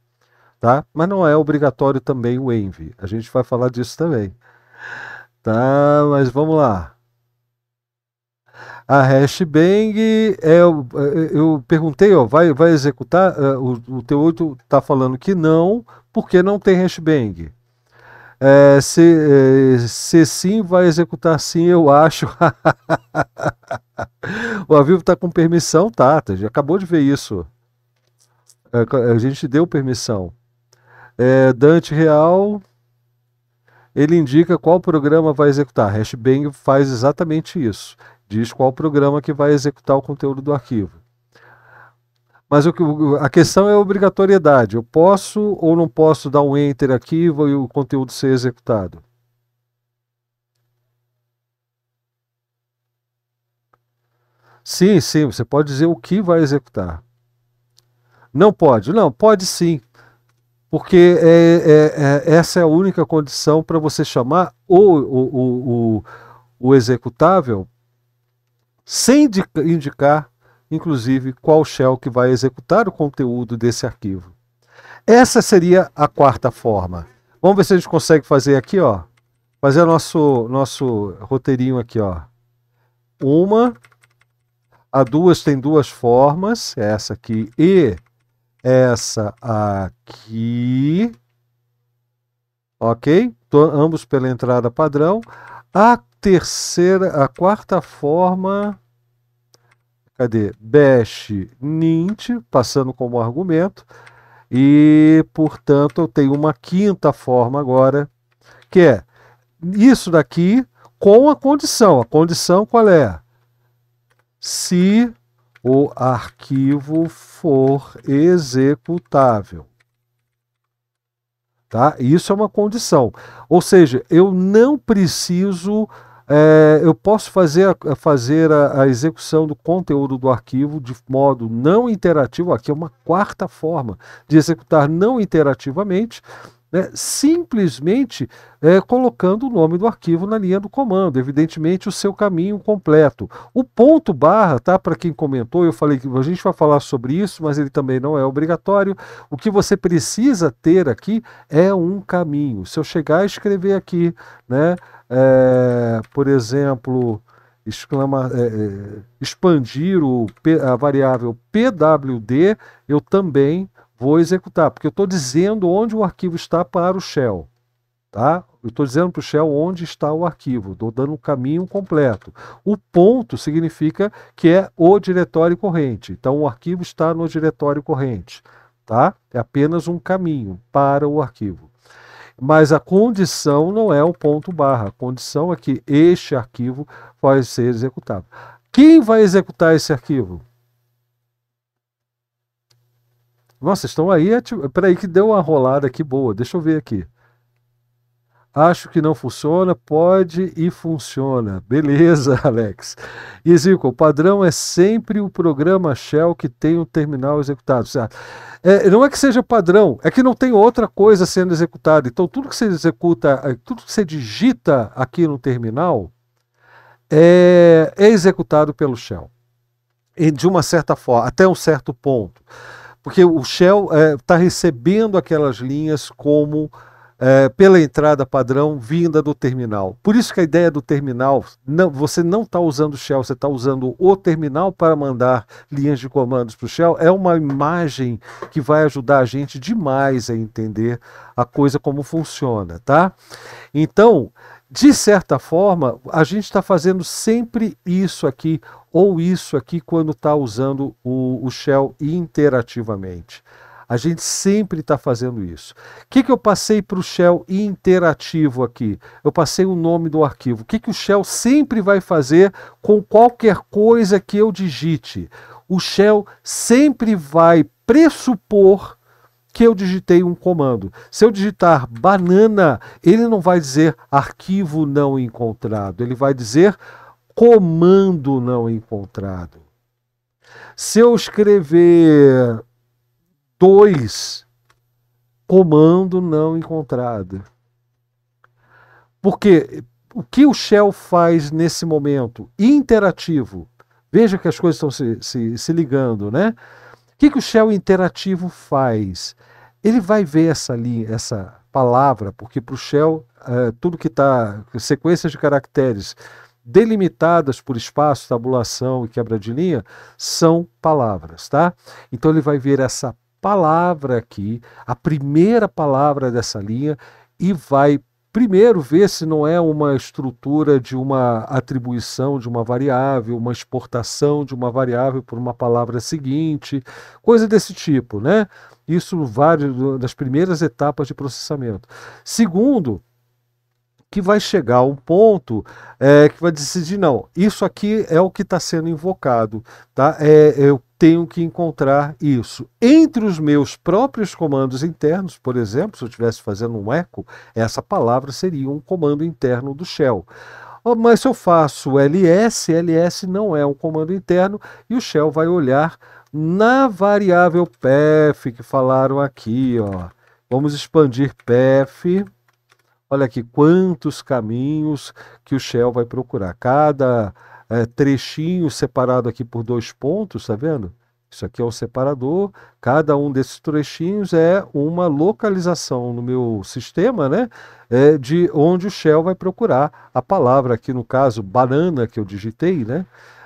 Speaker 1: tá? Mas não é obrigatório também o Envy. A gente vai falar disso também. Tá, mas vamos lá. A hashbang é, é eu perguntei, ó, vai vai executar é, o, o T8 está falando que não, porque não tem hashbang. É, se, é, se sim, vai executar sim, eu acho. [laughs] o Avivo está com permissão, tá? acabou de ver isso. A gente deu permissão. É, Dante Real, ele indica qual programa vai executar. Hashbang faz exatamente isso. Diz qual programa que vai executar o conteúdo do arquivo. Mas o que, a questão é a obrigatoriedade. Eu posso ou não posso dar um enter aqui e o conteúdo ser executado? Sim, sim, você pode dizer o que vai executar. Não pode. Não, pode sim porque é, é, é, essa é a única condição para você chamar ou o, o, o, executável sem indicar, inclusive, qual shell que vai executar o conteúdo desse arquivo. Essa seria a quarta forma. Vamos ver se a gente consegue fazer aqui, ó. Fazer nosso nosso roteirinho aqui, ó. Uma, a duas tem duas formas, essa aqui e essa aqui. Ok? Tô, ambos pela entrada padrão. A terceira, a quarta forma. Cadê? Bash Nint, passando como argumento. E, portanto, eu tenho uma quinta forma agora, que é isso daqui com a condição. A condição qual é? Se o arquivo for executável. Tá? Isso é uma condição. Ou seja, eu não preciso, é, eu posso fazer, fazer a, a, execução do conteúdo do arquivo de modo não interativo, aqui é uma quarta forma de executar não interativamente, né, simplesmente é, colocando o nome do arquivo na linha do comando, evidentemente o seu caminho completo. O ponto barra, tá? Para quem comentou, eu falei que a gente vai falar sobre isso, mas ele também não é obrigatório. O que você precisa ter aqui é um caminho. Se eu chegar a escrever aqui, né, é, por exemplo, exclama, é, é expandir o, a variável pwd, eu também vou executar, porque eu estou dizendo onde o arquivo está para o shell. Tá? Eu estou dizendo para o shell onde está o arquivo, estou dando o um caminho completo. O ponto significa que é o diretório corrente. Então, o arquivo está no diretório corrente. Tá? É apenas um caminho para o arquivo. Mas a condição não é o ponto barra. A condição é que este arquivo vai ser executado. Quem vai executar esse arquivo? Nossa, estão aí. Ativ... É tipo, peraí, que deu uma rolada aqui boa. Deixa eu ver aqui. Acho que não funciona, pode e funciona. Beleza, [laughs] Alex. E Zico, o padrão é sempre o programa Shell que tem o terminal executado. É, não é que seja padrão, é que não tem outra coisa sendo executada. Então, tudo que você executa, eh, tudo que você digita aqui no terminal é, é executado pelo Shell. E de uma certa forma, até um certo ponto porque o Shell está eh, é, recebendo aquelas linhas como é, pela entrada padrão vinda do terminal. Por isso que a ideia do terminal, não, você não está usando o Shell, você está usando o terminal para mandar linhas de comandos para o Shell, é uma imagem que vai ajudar a gente demais a entender a coisa como funciona, tá? Então, de certa forma, a gente está fazendo sempre isso aqui ou isso aqui quando está usando o, o, shell interativamente. A gente sempre está fazendo isso. O que, que eu passei para o shell interativo aqui? Eu passei o nome do arquivo. O que, que o shell sempre vai fazer com qualquer coisa que eu digite? O shell sempre vai pressupor que eu digitei um comando. Se eu digitar banana, ele não vai dizer arquivo não encontrado, ele vai dizer comando não encontrado. Se eu escrever dois, comando não encontrado. Porque o que o Shell faz nesse momento interativo? Veja que as coisas estão se, se, se ligando, né? O que, que o Shell interativo faz? Ele vai ver essa, linha, essa palavra, porque para o Shell, é, tudo que está, sequências de caracteres delimitadas por espaço, tabulação e quebra de linha, são palavras, tá? Então ele vai ver essa palavra aqui, a primeira palavra dessa linha, e vai primeiro ver se não é uma estrutura de uma atribuição de uma variável, uma exportação de uma variável por uma palavra seguinte, coisa desse tipo, né? Isso várias das primeiras etapas de processamento. Segundo, que vai chegar um ponto é, que vai decidir não, isso aqui é o que está sendo invocado, tá? É, eu tenho que encontrar isso entre os meus próprios comandos internos, por exemplo, se eu estivesse fazendo um eco, essa palavra seria um comando interno do shell. Mas se eu faço ls, ls não é um comando interno e o shell vai olhar na variável PF que falaram aqui, ó. Vamos expandir PF. Olha aqui quantos caminhos que o Shell vai procurar. Cada é, trechinho separado aqui por dois pontos, tá vendo? Isso aqui é o um separador. Cada um desses trechinhos é uma localização no meu sistema, né? É de onde o Shell vai procurar a palavra aqui no caso banana que eu digitei, né?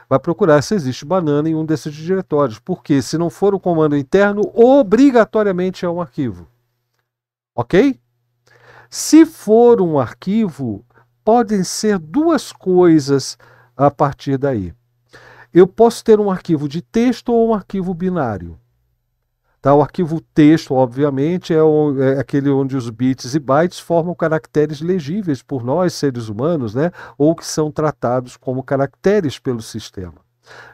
Speaker 1: vai procurar se existe banana em um desses diretórios, porque se não for o comando interno, obrigatoriamente é um arquivo. Ok? Se for um arquivo, podem ser duas coisas a partir daí. Eu posso ter um arquivo de texto ou um arquivo binário. Tá? O arquivo texto, obviamente, é, o, é, aquele onde os bits e bytes formam caracteres legíveis por nós, seres humanos, né? ou que são tratados como caracteres pelo sistema.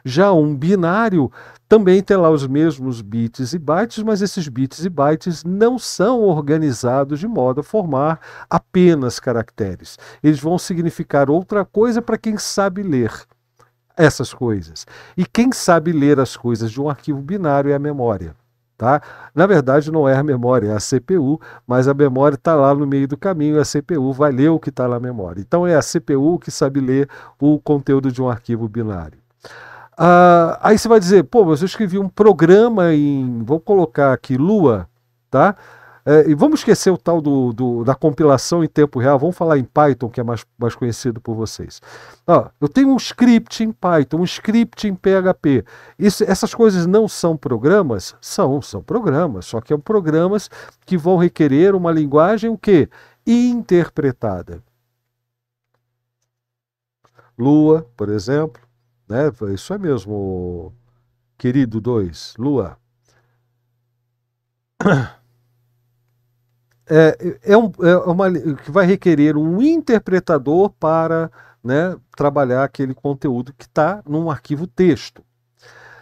Speaker 1: Já um binário também tem lá os mesmos bits e bytes, mas esses bits e bytes não são organizados de modo a formar apenas caracteres. Eles vão significar outra coisa para quem sabe ler essas coisas. E quem sabe ler as coisas de um arquivo binário é a memória. Tá? Na verdade, não é a memória, é a CPU, mas a memória está lá no meio do caminho e é a CPU vai ler o que está na memória. Então, é a CPU que sabe ler o conteúdo de um arquivo binário. Ah, aí você vai dizer, pô, mas eu escrevi um programa em, vou colocar aqui, Lua, tá? É, e vamos esquecer o tal do, do, da compilação em tempo real, vamos falar em Python, que é mais, mais conhecido por vocês. Ó, eu tenho um script em Python, um script em PHP. Isso, essas coisas não são programas? São, são programas, só que são programas que vão requerer uma linguagem o quê? Interpretada. Lua, por exemplo, né? Isso é mesmo, querido 2, Lua. [coughs] é, é, um, é uma que vai requerer um interpretador para né, trabalhar aquele conteúdo que está num arquivo texto.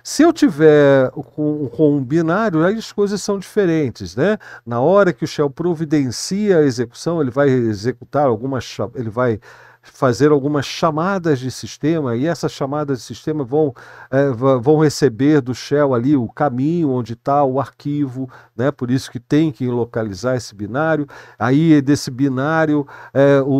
Speaker 1: Se eu tiver com, com, um binário, aí as coisas são diferentes, né? Na hora que o shell providencia a execução, ele vai executar algumas, ele vai fazer algumas chamadas de sistema e essas chamadas de sistema vão, é, vão receber do Shell ali o caminho onde está o arquivo, né? por isso que tem que localizar esse binário. Aí desse binário, é, o,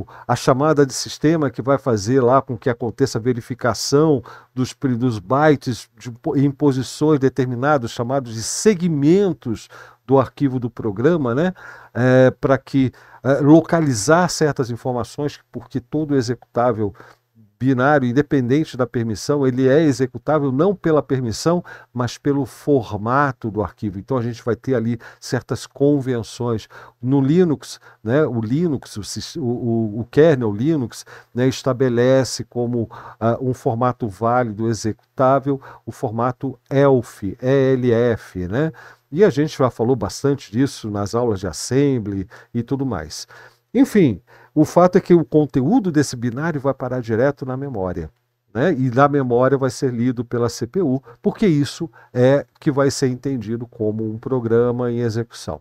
Speaker 1: o, a chamada de sistema que vai fazer lá com que aconteça a verificação dos, dos bytes de, em posições determinadas, chamados de segmentos do arquivo do programa, né, é, para que é, localizar certas informações, porque todo executável binário, independente da permissão, ele é executável não pela permissão, mas pelo formato do arquivo. Então a gente vai ter ali certas convenções. No Linux, né, o Linux, o, o, o kernel Linux, né, estabelece como uh, um formato válido executável o formato ELF, ELF, né? E a gente já falou bastante disso nas aulas de assembly e tudo mais. Enfim, o fato é que o conteúdo desse binário vai parar direto na memória. Né? E na memória vai ser lido pela CPU, porque isso é que vai ser entendido como um programa em execução.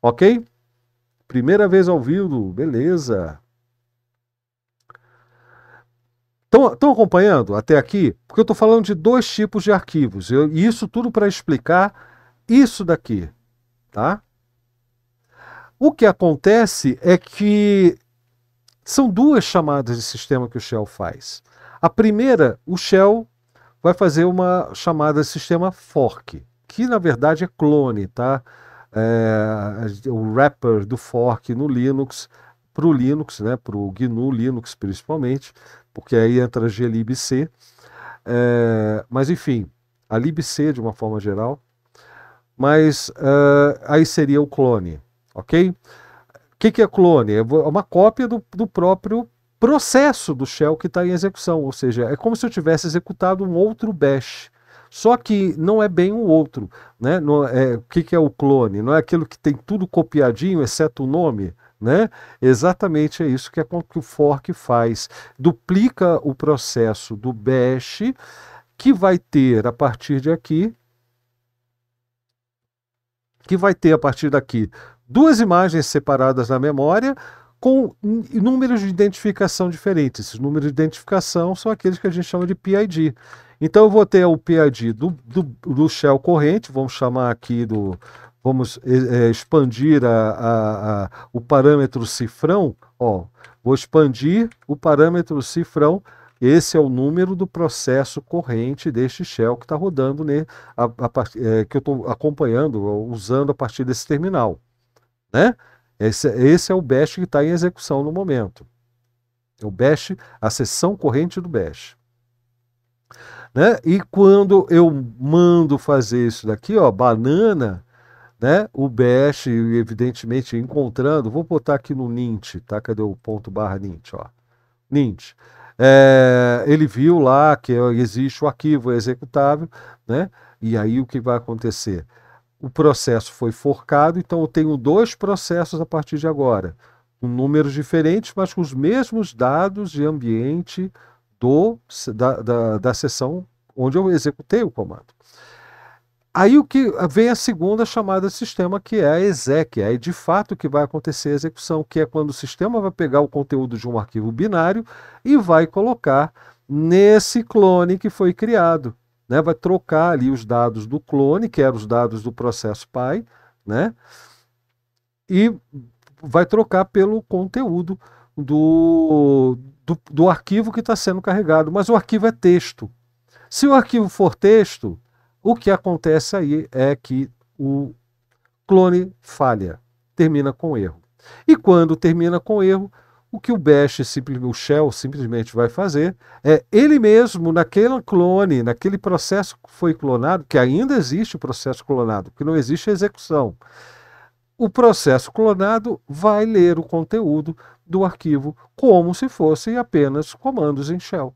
Speaker 1: Ok? Primeira vez ao vivo, beleza. Estão acompanhando até aqui? Porque eu estou falando de dois tipos de arquivos. E isso tudo para explicar isso daqui, tá? O que acontece é que são duas chamadas de sistema que o Shell faz. A primeira, o Shell vai fazer uma chamada de sistema fork, que na verdade é clone, tá? É, o wrapper do fork no Linux para o Linux, né? Para o GNU Linux principalmente, porque aí entra a glibc. É, mas enfim, a libc de uma forma geral. Mas é, aí seria o clone ok? O que, que é clone? É, é uma cópia do, do próprio processo do shell que está em execução, ou seja, é como se eu tivesse executado um outro bash. Só que não é bem o outro, né? Não, é, o que, que é o clone? Não é aquilo que tem tudo copiadinho, exceto o nome, né? Exatamente é isso que, é, que o fork faz. Duplica o processo do bash, que vai ter a partir de aqui, que vai ter a partir daqui duas imagens separadas na memória com números de identificação diferentes. Esses números de identificação são aqueles que a gente chama de PID. Então eu vou ter o PID do, do, do shell corrente, vamos chamar aqui do. Vamos é, é, expandir a, a, a, o parâmetro cifrão. Ó, vou expandir o parâmetro cifrão. Esse é o número do processo corrente deste shell que está rodando, né, é, que eu estou acompanhando, usando a partir desse terminal. Né? Esse, é, esse é o BEST que está em execução no momento. É o BEST, a sessão corrente do BEST. Né? E quando eu mando fazer isso daqui, ó, banana, né? O bash, evidentemente, encontrando, vou botar aqui no Nint, tá? Cadê o ponto barra Nint, ó? Nint. É, ele viu lá que existe o arquivo executável, né? E aí o que vai acontecer? o processo foi forcado, então eu tenho dois processos a partir de agora, com números diferentes, mas com os mesmos dados de ambiente do, da, da, da sessão onde eu executei o comando. Aí o que vem a segunda chamada de sistema, que é a exec, é de fato que vai acontecer a execução, que é quando o sistema vai pegar o conteúdo de um arquivo binário e vai colocar nesse clone que foi criado né, vai trocar ali os dados do clone, que eram os dados do processo pai, né, e vai trocar pelo conteúdo do, do, do arquivo que está sendo carregado. Mas o arquivo é texto. Se o arquivo for texto, o que acontece aí é que o clone falha, termina com erro. E quando termina com erro, o que o Bash, o Shell, simplesmente vai fazer é ele mesmo, naquele clone, naquele processo que foi clonado, que ainda existe o processo clonado, que não existe a execução. O processo clonado vai ler o conteúdo do arquivo como se fossem apenas comandos em shell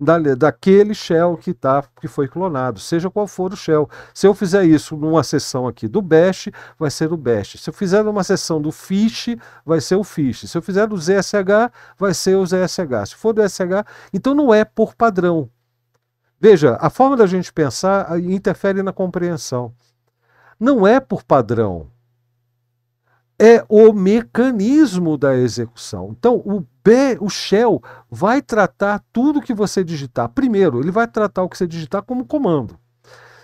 Speaker 1: da, daquele shell que, tá, que foi clonado, seja qual for o shell. Se eu fizer isso numa sessão aqui do bash, vai ser o bash. Se eu fizer numa sessão do fish, vai ser o fish. Se eu fizer do zsh, vai ser o zsh. Se for do sh, então não é por padrão. Veja, a forma da gente pensar interfere na compreensão. Não é por padrão. É o mecanismo da execução. Então, o B, o Shell vai tratar tudo que você digitar. Primeiro, ele vai tratar o que você digitar como comando.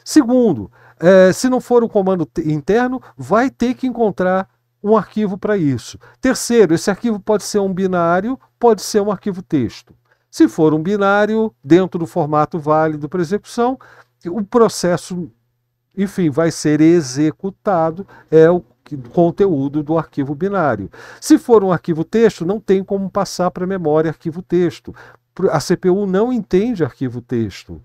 Speaker 1: Segundo, é, se não for um comando interno, vai ter que encontrar um arquivo para isso. Terceiro, esse arquivo pode ser um binário, pode ser um arquivo texto. Se for um binário, dentro do formato válido para execução, o processo, enfim, vai ser executado, é o conteúdo do arquivo binário. Se for um arquivo texto, não tem como passar para a memória arquivo texto. A CPU não entende arquivo texto.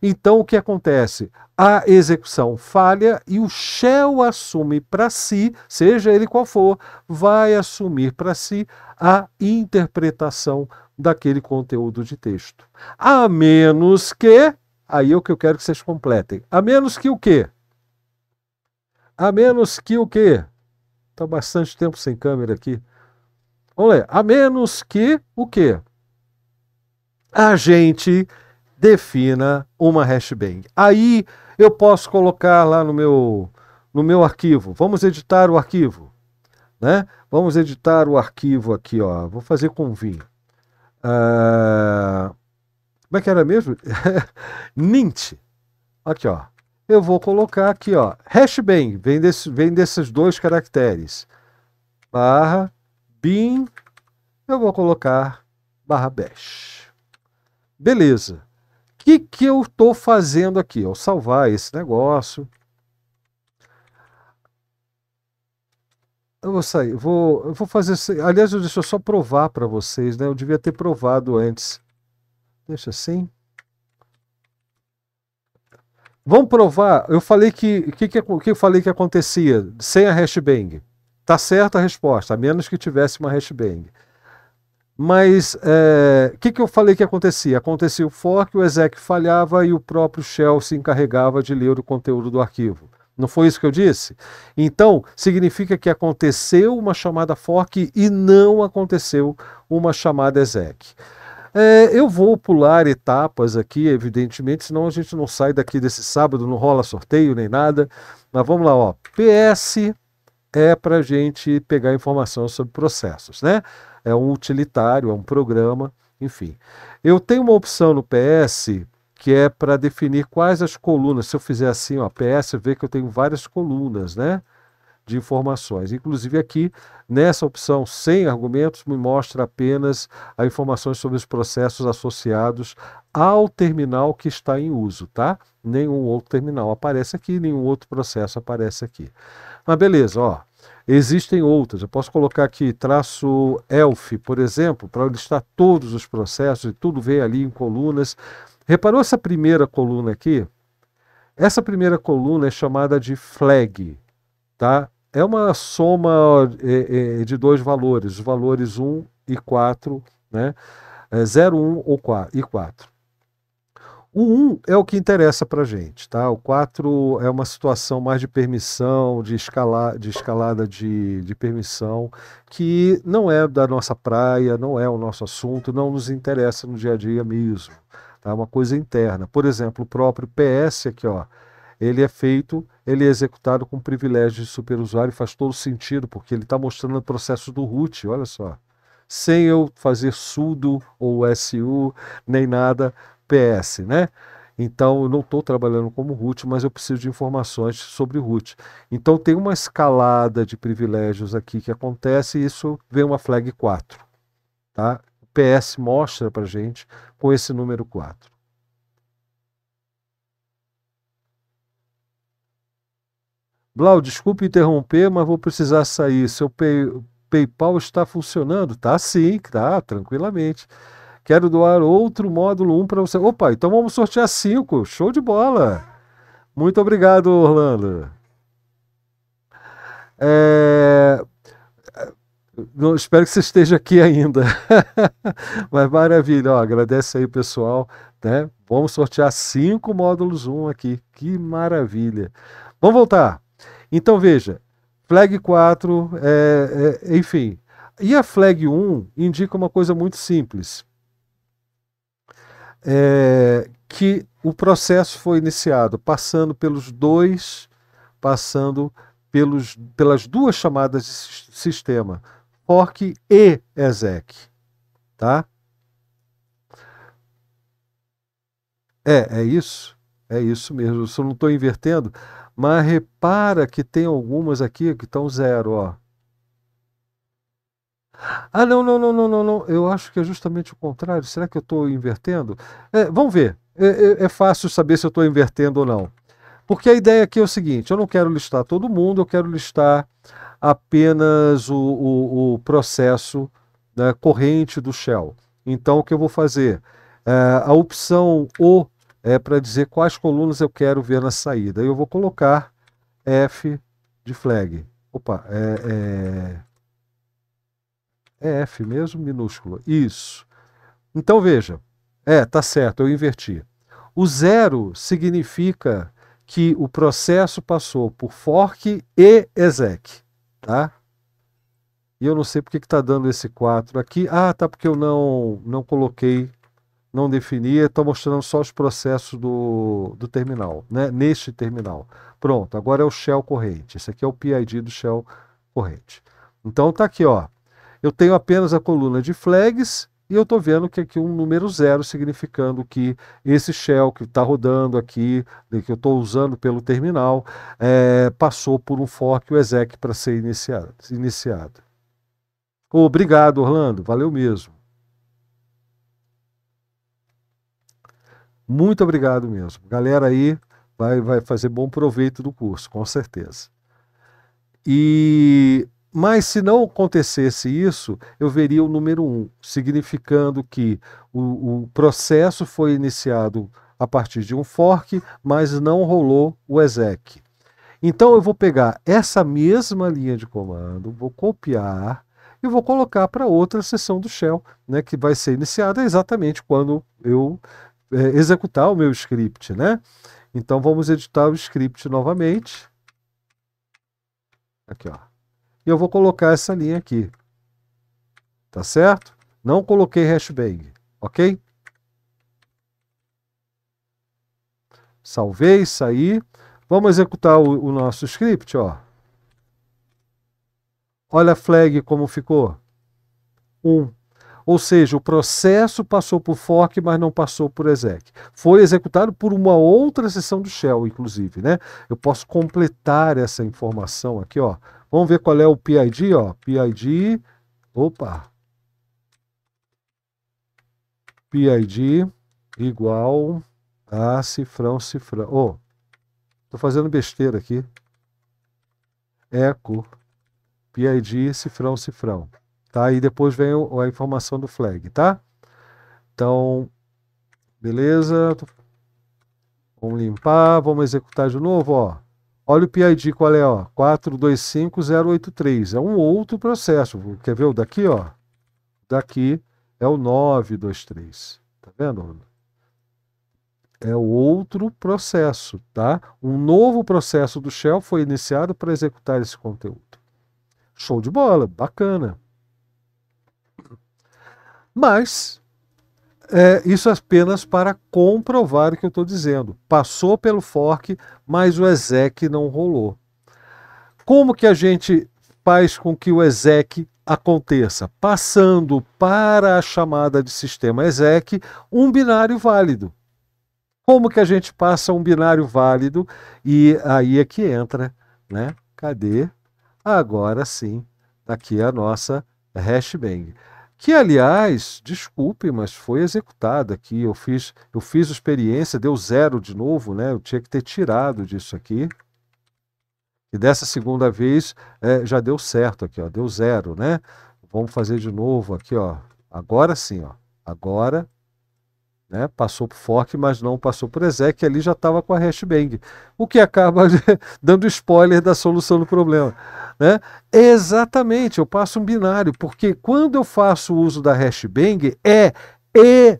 Speaker 1: Então, o que acontece? A execução falha e o shell assume para si, seja ele qual for, vai assumir para si a interpretação daquele conteúdo de texto. A menos que, aí é o que eu quero que vocês completem, a menos que o quê? A menos que o quê? Está bastante tempo sem câmera aqui. Vamos ler. A menos que o quê? A gente defina uma hash Aí eu posso colocar lá no meu, no meu arquivo. Vamos editar o arquivo. Né? Vamos editar o arquivo aqui, ó. Vou fazer com vinho. Uh... Ah, como é que era mesmo? Nint. [laughs] Aqui, ó eu vou colocar aqui, ó, hash vem, desse, vem desses dois caracteres, barra, bin, eu vou colocar barra bash. Beleza. O que, que eu estou fazendo aqui? Eu salvar esse negócio, Eu vou sair, vou, eu vou fazer. Aliás, deixa eu só provar para vocês, né? Eu devia ter provado antes. Deixa assim. Vamos provar. Eu falei que o que, que, que eu falei que acontecia sem a hashbang. Tá certa a resposta, a menos que tivesse uma hashbang. Mas o é, que, que eu falei que acontecia? Acontecia o fork, o exec falhava e o próprio shell se encarregava de ler o conteúdo do arquivo. Não foi isso que eu disse? Então, significa que aconteceu uma chamada fork e não aconteceu uma chamada exec. É, eu vou pular etapas aqui, evidentemente, senão a gente não sai daqui desse sábado, não rola sorteio nem nada. Mas vamos lá, ó. PS é para gente pegar informação sobre processos, né? É um utilitário, é um programa, enfim. Eu tenho uma opção no PS que é para definir quais as colunas. Se eu fizer assim, ó, PS, vê que eu tenho várias colunas, né? de informações. Inclusive aqui, nessa opção sem argumentos, me mostra apenas as informações sobre os processos associados ao terminal que está em uso, tá? Nenhum outro terminal aparece aqui, nenhum outro processo aparece aqui. Mas beleza, ó. Existem outras. Eu posso colocar aqui traço ELF, por exemplo, para listar todos os processos e tudo vem ali em colunas. Reparou essa primeira coluna aqui? Essa primeira coluna é chamada de flag, tá? é uma soma é, é, de dois valores, os valores 1 e 4, né? É 0, 1 ou 4, e 4. O 1 é o que interessa para a gente, tá? O 4 é uma situação mais de permissão, de, escala, de escalada de, de permissão, que não é da nossa praia, não é o nosso assunto, não nos interessa no dia a dia mesmo. Tá? É uma coisa interna. Por exemplo, o próprio PS aqui, ó, ele é feito, ele é executado com privilégio de superusuário, faz todo sentido, porque ele está mostrando o processo do root, olha só. Sem eu fazer sudo ou su, nem nada PS, né? Então, eu não estou trabalhando como root, mas eu preciso de informações sobre root. Então, tem uma escalada de privilégios aqui que acontece e isso vem uma flag 4. Tá? PS mostra para gente com esse número 4. Blau, desculpe interromper, mas vou precisar sair. Seu pay, PayPal está funcionando? Tá sim, tá, tranquilamente. Quero doar outro módulo 1 para você. Opa, então vamos sortear 5. Show de bola! Muito obrigado, Orlando. É... espero que você esteja aqui ainda. [laughs] Mas maravilha, ó, agradece aí o pessoal. Né? Vamos sortear cinco módulos 1 um aqui. Que maravilha. Vamos voltar. Então veja, flag 4, é, é, enfim. E a flag 1 indica uma coisa muito simples. É, que o processo foi iniciado passando pelos dois, passando pelos, pelas duas chamadas de sistema, fork e exec, tá? É, é isso, é isso mesmo. Se eu não estou invertendo, mas repara que tem algumas aqui que estão zero, ó. Ah, não, não, não, não, não, não. Eu acho que é justamente o contrário. Será que eu estou invertendo? É, vamos ver. É, é, é fácil saber se eu estou invertendo ou não. Porque a ideia aqui é o seguinte: eu não quero listar todo mundo, eu quero listar apenas o, o, o processo né, corrente do Shell. Então, o que eu vou fazer? É, a opção O é, para dizer quais colunas eu quero ver na saída. Eu vou colocar F de flag. Opa, é, é, é F mesmo, minúsculo. Isso. Então veja, é, tá certo, eu inverti. O zero significa que o processo passou por fork e exec, tá? E eu não sei porque que está dando esse 4 aqui. Ah, tá porque eu não, não coloquei não definia, estou tá mostrando só os processos do, do terminal, né? neste terminal. Pronto, agora é o shell corrente. Esse aqui é o PID do shell corrente. Então tá aqui, ó. Eu tenho apenas a coluna de flags e eu estou vendo que aqui um número zero significando que esse shell que está rodando aqui, que eu estou usando pelo terminal, é, passou por um fork o exec para ser iniciado, iniciado. Obrigado, Orlando. Valeu mesmo. Muito obrigado mesmo. Galera aí vai, vai fazer bom proveito do curso, com certeza. E mas se não acontecesse isso, eu veria o número um, significando que o, o processo foi iniciado a partir de um fork, mas não rolou o exec. Então eu vou pegar essa mesma linha de comando, vou copiar e vou colocar para outra sessão do shell, né, que vai ser iniciada exatamente quando eu é, executar o meu script, né? Então vamos editar o script novamente. Aqui, ó. E eu vou colocar essa linha aqui. Tá certo? Não coloquei hashbang, ok? Salvei, saí. Vamos executar o, o nosso script, ó. Olha a flag como ficou. 1. Um. Ou seja, o processo passou por fork mas não passou por exec Foi executado por uma outra seção do Shell, inclusive, né? Eu posso completar essa informação aqui, ó. Vamos ver qual é o PID, ó. PID, opa. PID igual a cifrão, cifrão. oh, tô fazendo besteira aqui. Eco, PID, cifrão, cifrão tá? E depois vem a informação do flag, tá? Então, beleza. Vamos limpar, vamos executar de novo, ó. Olha o PID qual é, ó, 425083. É um outro processo. Quer ver o daqui, ó? Daqui é o 923. Tá vendo? É outro processo, tá? Um novo processo do Shell foi iniciado para executar esse conteúdo. Show de bola, bacana. Mas é, isso apenas para comprovar o que eu estou dizendo. Passou pelo fork, mas o exec não rolou. Como que a gente faz com que o exec aconteça? Passando para a chamada de sistema exec um binário válido. Como que a gente passa um binário válido? E aí é que entra, né? Cadê? Agora sim, tá aqui a nossa hashbang que aliás, desculpe, mas foi executada aqui. Eu fiz, eu fiz experiência, deu zero de novo, né? Eu tinha que ter tirado disso aqui. E dessa segunda vez é, já deu certo aqui, ó, deu zero, né? Vamos fazer de novo aqui, ó. Agora sim, ó. Agora, né? Passou por fork, mas não passou por exec. Ali já estava com a hashbang, o que acaba [laughs] dando spoiler da solução do problema. Né? Exatamente, eu passo um binário, porque quando eu faço uso da hashbang, é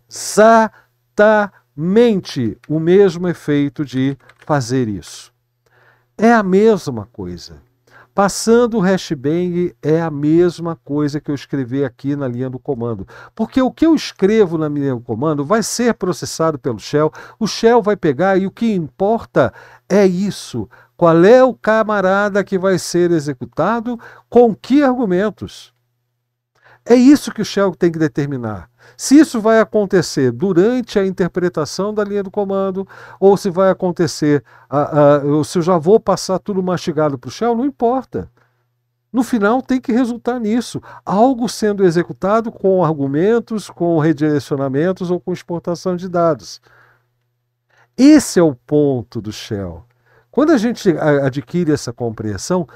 Speaker 1: exatamente o mesmo efeito de fazer isso. É a mesma coisa. Passando o hashbang é a mesma coisa que eu escrevi aqui na linha do comando. Porque o que eu escrevo na linha do comando vai ser processado pelo shell, o shell vai pegar e o que importa é isso. Qual é o camarada que vai ser executado, com que argumentos? É isso que o shell tem que determinar. Se isso vai acontecer durante a interpretação da linha do comando, ou se vai acontecer, ou se eu já vou passar tudo mastigado para o Shell, não importa. No final tem que resultar nisso, algo sendo executado com argumentos, com redirecionamentos ou com exportação de dados. Esse é o ponto do Shell. Quando a gente adquire essa compreensão,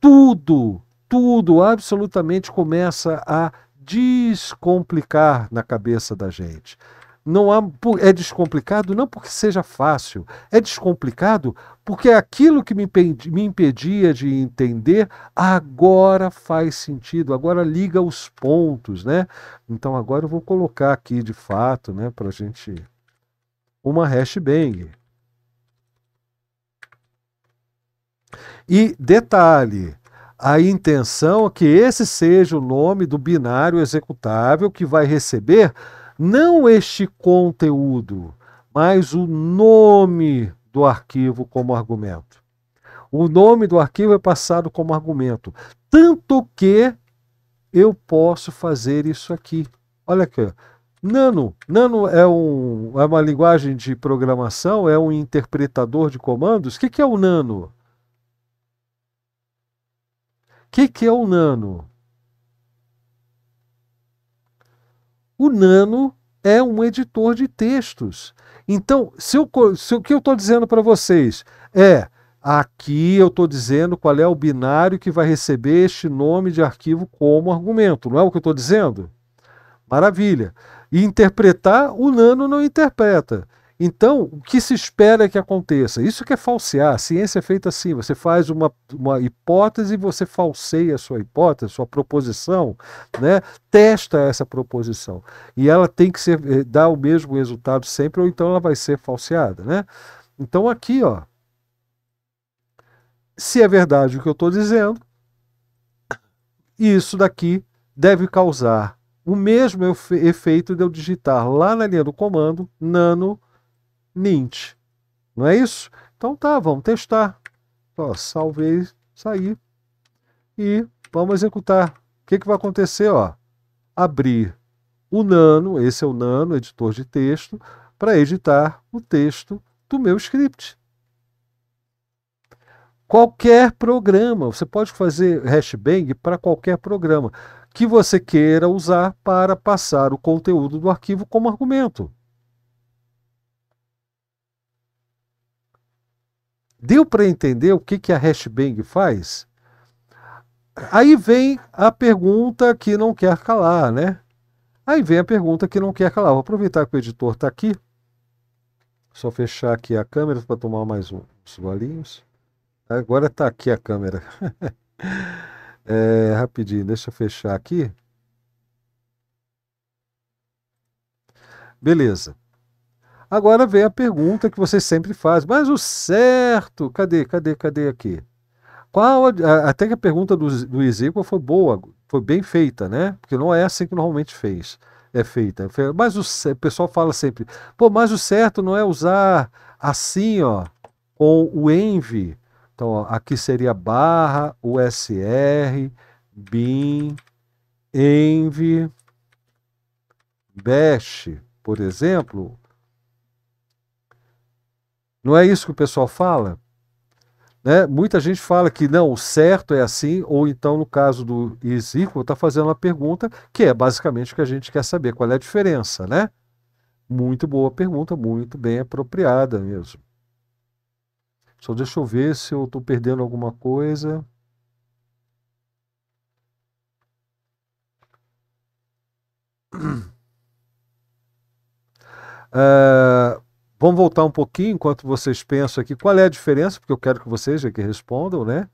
Speaker 1: tudo, tudo absolutamente começa a descomplicar na cabeça da gente. Não há, é descomplicado não porque seja fácil, é descomplicado porque aquilo que me, me impedia de entender agora faz sentido, agora liga os pontos, né? Então agora eu vou colocar aqui de fato, né, para gente uma hash bang. E detalhe, a intenção é que esse seja o nome do binário executável que vai receber não este conteúdo, mas o nome do arquivo como argumento. O nome do arquivo é passado como argumento, tanto que eu posso fazer isso aqui. Olha aqui. Nano, Nano é, um, é uma linguagem de programação, é um interpretador de comandos. O que, que é o Nano? que, que é o nano? O nano é um editor de textos. Então, se eu, se, o que eu estou dizendo para vocês é aqui eu estou dizendo qual é o binário que vai receber este nome de arquivo como argumento, não é o que eu estou dizendo? Maravilha. E interpretar, o nano não interpreta. Então, o que se espera que aconteça? Isso que é falsear. A ciência é feita assim: você faz uma, uma hipótese, você falseia a sua hipótese, sua proposição, né? testa essa proposição. E ela tem que ser, eh, dar o mesmo resultado sempre, ou então ela vai ser falseada. Né? Então, aqui, ó, se é verdade o que eu estou dizendo, isso daqui deve causar o mesmo efeito de eu digitar lá na linha do comando nano mint. Não é isso? Então tá, vamos testar. Ó, salvei, saí. E vamos executar. O que, que vai acontecer? Ó? Abrir o Nano, esse é o Nano, editor de texto, para editar o texto do meu script. Qualquer programa, você pode fazer hashbang para qualquer programa que você queira usar para passar o conteúdo do arquivo como argumento. Deu para entender o que, que a Hashbang faz? Aí vem a pergunta que não quer calar, né? Aí vem a pergunta que não quer calar. Vou aproveitar que o editor está aqui. Só fechar aqui a câmera para tomar mais uns golinhos. Agora está aqui a câmera. [laughs] é, rapidinho, deixa eu fechar aqui. Beleza. Agora vem a pergunta que você sempre faz, mas o certo, cadê, cadê, cadê aqui? Qual a, até que a pergunta do, do Ezequiel foi boa, foi bem feita, né? Porque não é assim que normalmente fez, é feita. Mas o, o pessoal fala sempre, pô, mas o certo não é usar assim, ó, com o env. Então, ó, aqui seria barra, usr, bin, env, bash, por exemplo, não é isso que o pessoal fala? Né? Muita gente fala que não, o certo é assim, ou então, no caso do Isíquo, está fazendo uma pergunta que é basicamente o que a gente quer saber, qual é a diferença, né? Muito boa pergunta, muito bem apropriada mesmo. Só deixa eu ver se eu estou perdendo alguma coisa. Uh, [clears throat] Vamos voltar um pouquinho enquanto vocês pensam aqui qual é a diferença, porque eu quero que vocês que respondam, né?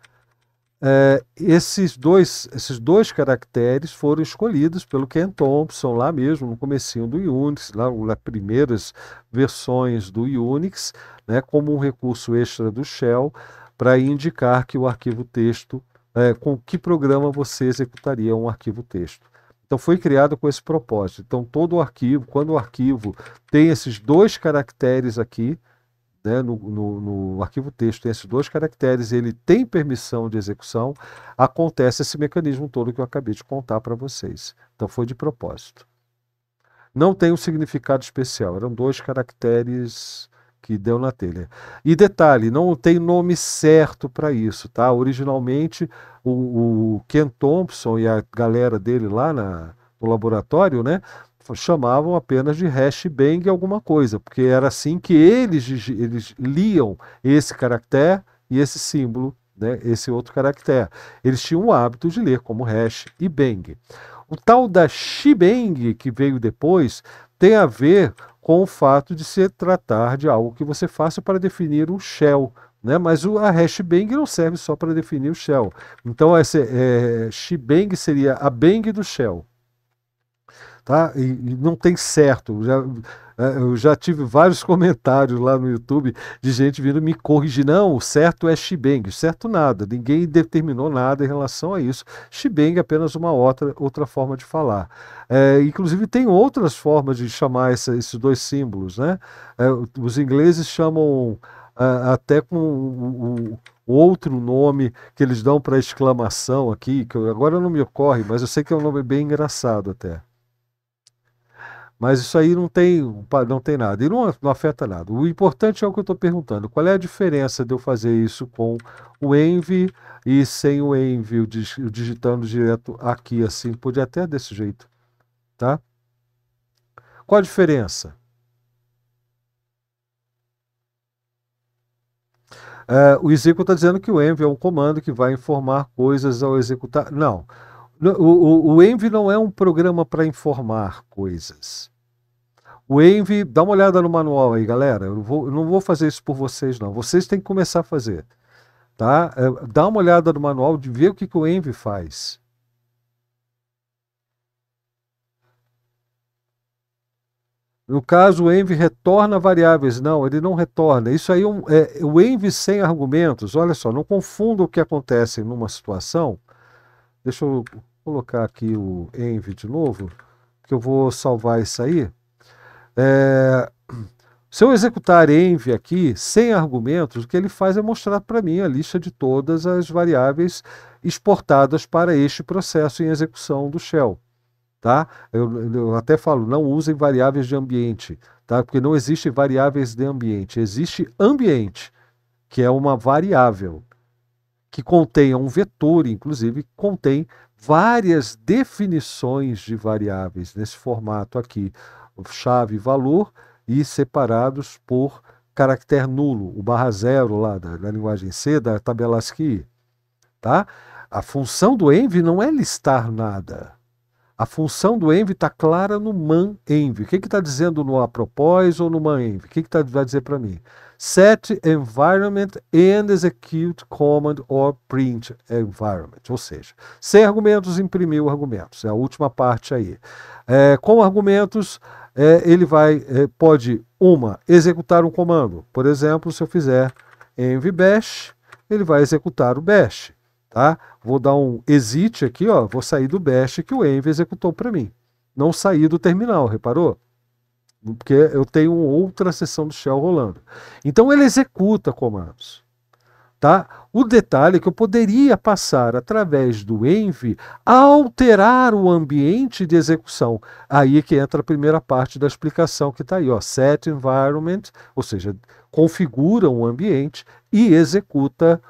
Speaker 1: É, esses, dois, esses dois caracteres foram escolhidos pelo Ken Thompson lá mesmo, no comecinho do Unix, lá nas primeiras versões do Unix, né, como um recurso extra do Shell para indicar que o arquivo texto, é, com que programa você executaria um arquivo texto. Então foi criado com esse propósito. Então todo o arquivo, quando o arquivo tem esses dois caracteres aqui, né, no, no, no, arquivo texto tem esses dois caracteres, ele tem permissão de execução, acontece esse mecanismo todo que eu acabei de contar para vocês. Então foi de propósito. Não tem um significado especial, eram dois caracteres que deu na telha. E detalhe, não tem nome certo para isso, tá? Originalmente, o, o, Ken Thompson e a galera dele lá na, no laboratório, né? Chamavam apenas de hash bang alguma coisa, porque era assim que eles, eles liam esse caractere e esse símbolo, né, esse outro caractere. Eles tinham o hábito de ler como hash e bang. O tal da shibang, que veio depois, tem a ver com o fato de se tratar de algo que você faça para definir um shell. Né? Mas o, a hashbang bang não serve só para definir o shell. Então, essa é, shebang seria a bang do shell tá? E, e não tem certo. Já, é, eu já tive vários [laughs] comentários lá no YouTube de gente vindo me corrigir. Não, o certo é Shibeng. Certo nada. Ninguém determinou nada em relação a isso. Shibeng é apenas uma outra, outra forma de falar. É, inclusive, tem outras formas de chamar essa, esses dois símbolos. Né? É, os ingleses chamam é, até com o, outro nome que eles dão para exclamação aqui, que agora não me ocorre, mas eu sei que é um nome bem engraçado até. Mas isso aí não tem, não tem nada. E não, não afeta nada. O importante é o que eu estou perguntando. Qual é a diferença de eu fazer isso com o Envy e sem o Envy, digitando direto aqui assim? Podia até desse jeito, tá? Qual a diferença? É, o executor está dizendo que o env é um comando que vai informar coisas ao executar. Não, o, o, o Envy não é um programa para informar coisas. O Envy, dá uma olhada no manual aí, galera. Eu, vou, eu não vou fazer isso por vocês, não. Vocês têm que começar a fazer. Tá? É, dá uma olhada no manual de ver o que, que o Envy faz. No caso, o Envy retorna variáveis. Não, ele não retorna. Isso aí é, é, é o Envy sem argumentos. Olha só, não confunda o que acontece numa situação. Deixa eu colocar aqui o env de novo, que eu vou salvar isso aí. É, se eu executar env aqui, sem argumentos, o que ele faz é mostrar para mim a lista de todas as variáveis exportadas para este processo em execução do shell. Tá? Eu, eu até falo, não usem variáveis de ambiente, tá? porque não existem variáveis de ambiente. Existe ambiente, que é uma variável que contém um vetor, inclusive, contém várias definições de variáveis nesse formato aqui, chave valor e separados por caractere nulo, o barra zero lá da, da linguagem C da tabela ASCII, tá? A função do env não é listar nada. A função do env está clara no man env. O que está dizendo no apropos ou no man env? O que, que tá, vai dizer para mim? Set environment and execute command or print environment. Ou seja, sem argumentos, imprimir argumentos. É a última parte aí. É, com argumentos, é, ele vai, é, pode, uma, executar um comando. Por exemplo, se eu fizer env bash, ele vai executar o bash. Tá? Vou dar um exit aqui, ó, vou sair do bash que o env executou para mim. Não saí do terminal, reparou? porque eu tenho outra sessão do shell rolando. Então ele executa comandos. Tá? O detalhe é que eu poderia passar através do env a alterar o ambiente de execução. Aí é que entra a primeira parte da explicação que está aí, ó, set environment, ou seja, configura um ambiente e executa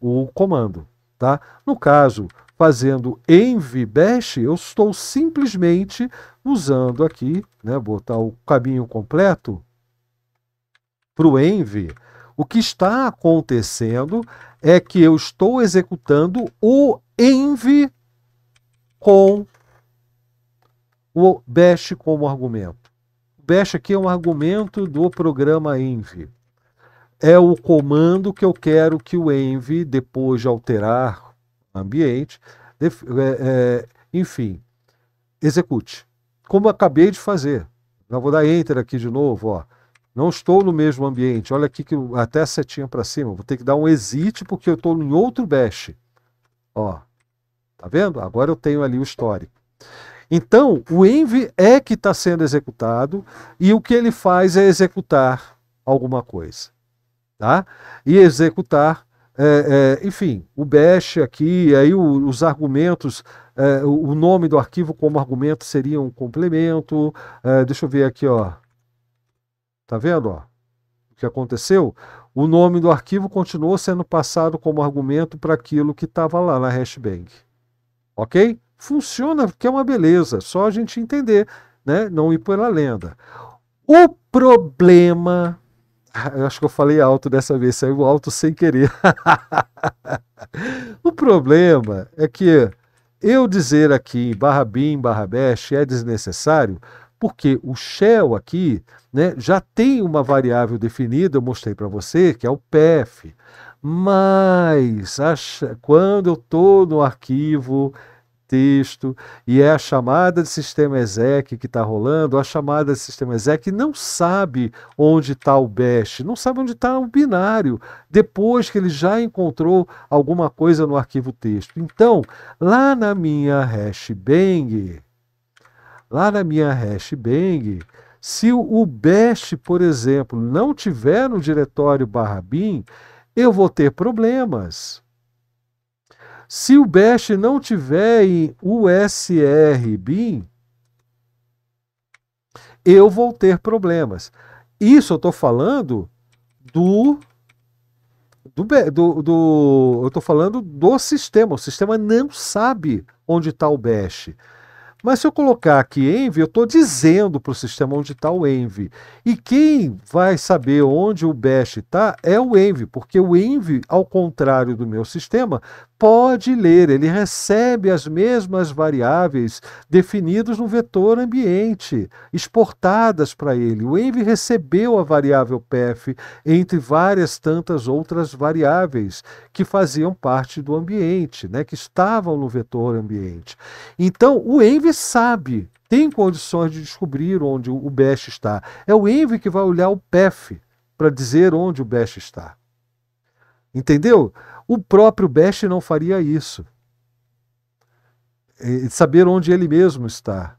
Speaker 1: o comando. Tá? No caso, fazendo env bash, eu estou simplesmente usando aqui, né, botar o caminho completo para o env, o que está acontecendo é que eu estou executando o env com o Bash como argumento. O Bash aqui é um argumento do programa env. É o comando que eu quero que o env depois de alterar o ambiente, é, é, enfim, execute como acabei de fazer. vou dar enter aqui de novo, ó. Não estou no mesmo ambiente. Olha aqui que até a setinha para cima. Vou ter que dar um exit porque eu estou em outro bash. Ó, tá vendo? Agora eu tenho ali o histórico. Então, o env é que está sendo executado e o que ele faz é executar alguma coisa, tá? E executar, é, é, enfim, o bash aqui, aí o, os argumentos é, o nome do arquivo como argumento seria um complemento. É, deixa eu ver aqui, ó. Tá vendo, ó? O que aconteceu? O nome do arquivo continuou sendo passado como argumento para aquilo que estava lá na hashbang. Ok? Funciona, que é uma beleza. Só a gente entender, né? Não ir pela lenda. O problema ah, eu acho que eu falei alto dessa vez, saiu alto sem querer. [laughs] o problema é que eu dizer aqui barra bin, barra bash é desnecessário, porque o shell aqui né, já tem uma variável definida, eu mostrei para você, que é o PF. Mas quando eu estou no arquivo texto, e é a chamada de sistema exec que está rolando, a chamada de sistema exec não sabe onde está o bash, não sabe onde está o binário, depois que ele já encontrou alguma coisa no arquivo texto. Então, lá na minha hash bang, lá na minha hash bang, se o bash, por exemplo, não tiver no diretório barra bin, eu vou ter problemas se o Bash não tiver em USR BIM, eu vou ter problemas. Isso eu estou falando do do, do, do, eu estou falando do sistema. O sistema não sabe onde está o bash. Mas se eu colocar aqui env, eu estou dizendo para o sistema onde está o env. E quem vai saber onde o bash está é o env, porque o env, ao contrário do meu sistema, pode ler, ele recebe as mesmas variáveis definidas no vetor ambiente, exportadas para ele. O Envy recebeu a variável pf entre várias tantas outras variáveis que faziam parte do ambiente, né, que estavam no vetor ambiente. Então, o Envy sabe, tem condições de descobrir onde o Bash está. É o Envy que vai olhar o pf para dizer onde o Bash está. Entendeu? O próprio Best não faria isso. E saber onde ele mesmo está.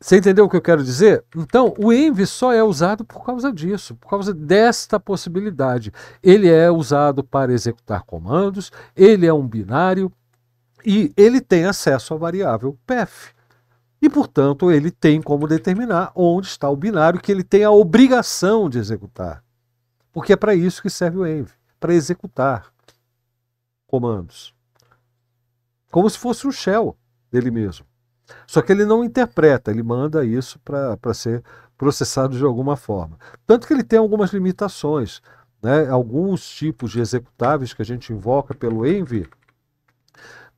Speaker 1: Você entendeu o que eu quero dizer? Então, o envy só é usado por causa disso, por causa desta possibilidade. Ele é usado para executar comandos, ele é um binário e ele tem acesso à variável path e, portanto, ele tem como determinar onde está o binário que ele tem a obrigação de executar. Porque é para isso que serve o Env, para executar comandos. Como se fosse um shell dele mesmo. Só que ele não interpreta, ele manda isso para ser processado de alguma forma. Tanto que ele tem algumas limitações. Né? Alguns tipos de executáveis que a gente invoca pelo Env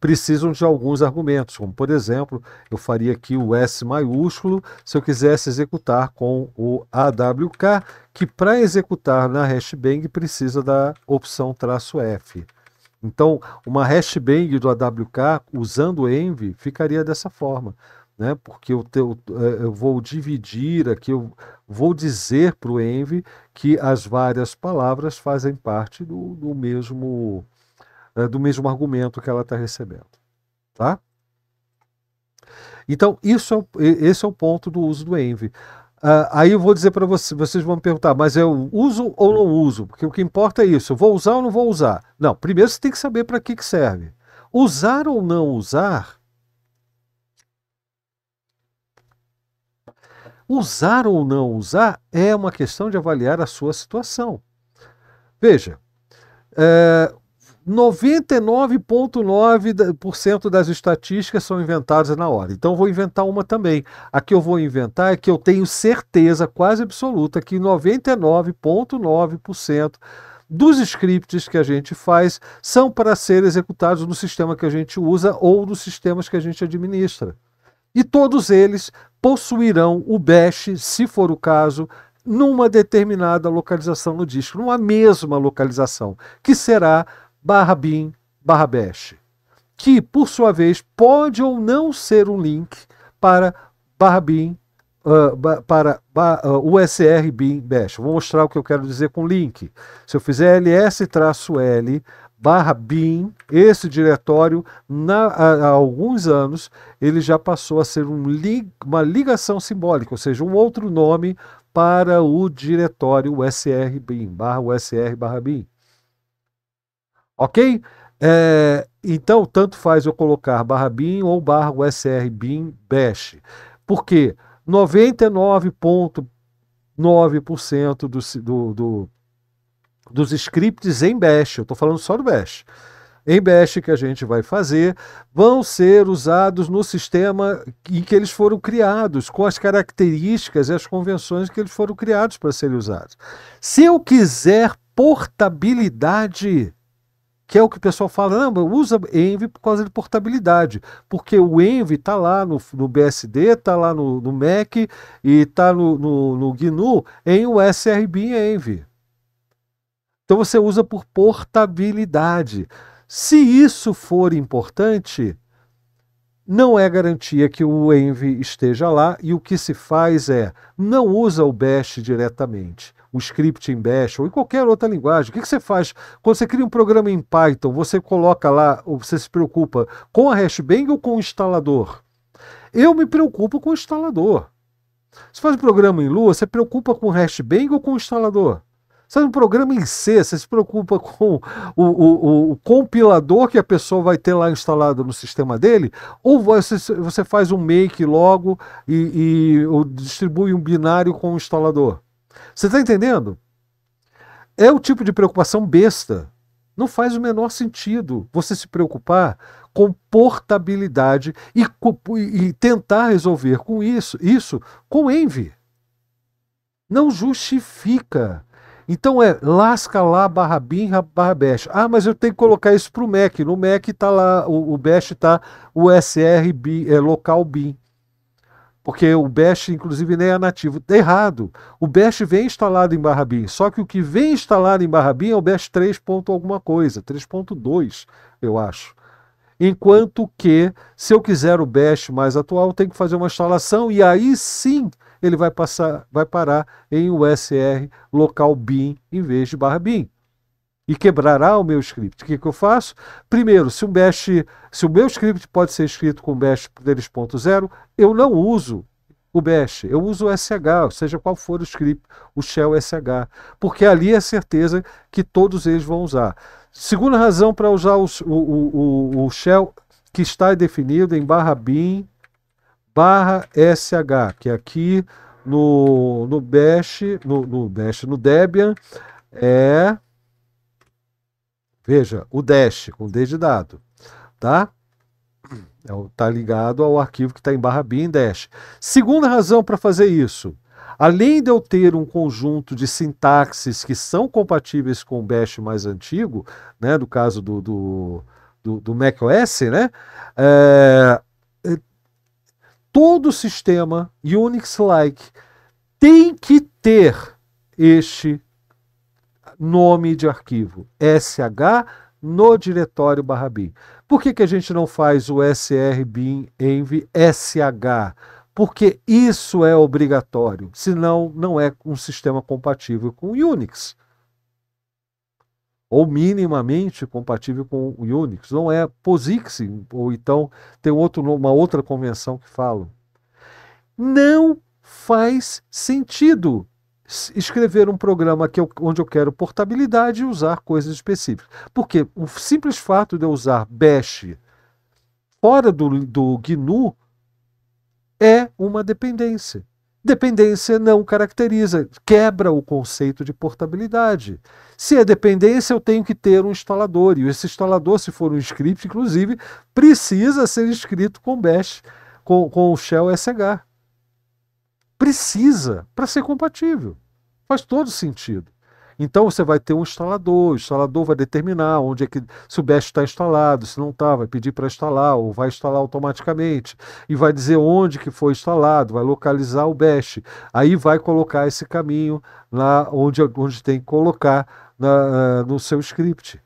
Speaker 1: precisam de alguns argumentos, como por exemplo, eu faria aqui o S maiúsculo se eu quisesse executar com o AWK, que para executar na hashbang precisa da opção traço F. Então, uma hashbang do AWK usando o Envy ficaria dessa forma. Né? Porque eu, te, é, eu, eu, vou dividir aqui, eu vou dizer para o Envy que as várias palavras fazem parte do, do mesmo eh, do mesmo argumento que ela está recebendo. Tá? Então, isso é, esse é o ponto do uso do Envy. Uh, aí eu vou dizer para vocês, vocês vão me perguntar, mas eu uso ou não uso? Porque o que importa é isso, eu vou usar ou não vou usar? Não, primeiro você tem que saber para que, que serve. Usar ou não usar, usar ou não usar é uma questão de avaliar a sua situação. Veja, é, 99,9% das estatísticas são inventadas na hora. Então vou inventar uma também. A que eu vou inventar é que eu tenho certeza quase absoluta que 99,9% dos scripts que a gente faz são para ser executados no sistema que a gente usa ou nos sistemas que a gente administra. E todos eles possuirão o bash, se for o caso, numa determinada localização no disco, numa mesma localização, que será barra bin barra bash, que por sua vez pode ou não ser um link para barra bin Uh, para uh, ah, USR bin bash. Vou mostrar o que eu quero dizer com link. Se eu fizer ls-l barra bin, esse diretório, na, há, há, alguns anos, ele já passou a ser um li, uma ligação simbólica, ou seja, um outro nome para o diretório usr bin, barra usr barra bin. Ok? É, então, tanto faz eu colocar barra bin ou barra usr bin bash. Porque 99,9% dos, do, do, dos scripts em bash, eu estou falando só do bash, em bash que a gente vai fazer, vão ser usados no sistema em que eles foram criados, com as características e as convenções que eles foram criados para serem usados. Se eu quiser portabilidade que é o que o pessoal fala, não, usa Envy por causa de portabilidade, porque o Envy está lá no, no BSD, está lá no, no, Mac e está no, no, no GNU em USRB e Envy. Então você usa por portabilidade. Se isso for importante, não é garantia que o Envy esteja lá e o que se faz é não usa o Bash diretamente o script em Bash ou em qualquer outra linguagem. O que, que, você faz? Quando você cria um programa em Python, você coloca lá, ou você se preocupa com a hashbang ou com o instalador? Eu me preocupo com o instalador. Você faz um programa em Lua, você preocupa com o hashbang ou com o instalador? Sabe um programa em C, você se preocupa com o, o, o, compilador que a pessoa vai ter lá instalado no sistema dele, ou você, você faz um make logo e, e distribui um binário com o instalador? Você está entendendo? É o tipo de preocupação besta. Não faz o menor sentido você se preocupar com portabilidade e, e tentar resolver com isso, isso com envy. Não justifica. Então é lasca lá barra bin barra bash. Ah, mas eu tenho que colocar isso para o Mac. No Mac está lá, o, o bash está o SR é, local bin porque o Bash, inclusive, nem é nativo. Tá errado. O Bash vem instalado em barra bin, só que o que vem instalado em barra bin é o Bash 3. alguma coisa, 3.2, eu acho. Enquanto que, se eu quiser o Bash mais atual, tem que fazer uma instalação e aí sim ele vai passar, vai parar em USR local bin em vez de barra bin e quebrará o meu script. O que, é que eu faço? Primeiro, se, um bash, se o meu script pode ser escrito com bash deles.0, eu não uso o bash, eu uso o SH, seja qual for o script, o shell SH, porque ali é certeza que todos eles vão usar. Segunda razão para usar o, o, o, o shell que está definido em barra bin barra sh, que é aqui no, no bash, no, no bash, no Debian, é Veja, o dash, com D de dado, tá? Está é tá ligado ao arquivo que está em barra bin dash. Segunda razão para fazer isso. Além de eu ter um conjunto de sintaxes que são compatíveis com o Bash mais antigo, né, no caso do, do, do, do macOS, né, é, todo sistema Unix-like tem que ter este nome de arquivo, SH no diretório barra bin. Por que, que a gente não faz o srbin env SH? Porque isso é obrigatório, senão não é um sistema compatível com Unix. Ou minimamente compatível com Unix. Não é POSIX, ou então tem outro, uma outra convenção que falam. Não faz sentido escrever um programa que eu, onde eu quero portabilidade e usar coisas específicas. Porque o simples fato de eu usar Bash fora do, do GNU é uma dependência. Dependência não caracteriza, quebra o conceito de portabilidade. Se é dependência, eu tenho que ter um instalador, e esse instalador, se for um script, inclusive, precisa ser escrito com Bash, com, com o Shell SH precisa para ser compatível. Faz todo sentido. Então você vai ter um instalador, o instalador vai determinar onde é que se o bash está instalado, se não está, vai pedir para instalar ou vai instalar automaticamente e vai dizer onde que foi instalado, vai localizar o bash. Aí vai colocar esse caminho lá onde, onde tem que colocar na, eh, no seu script.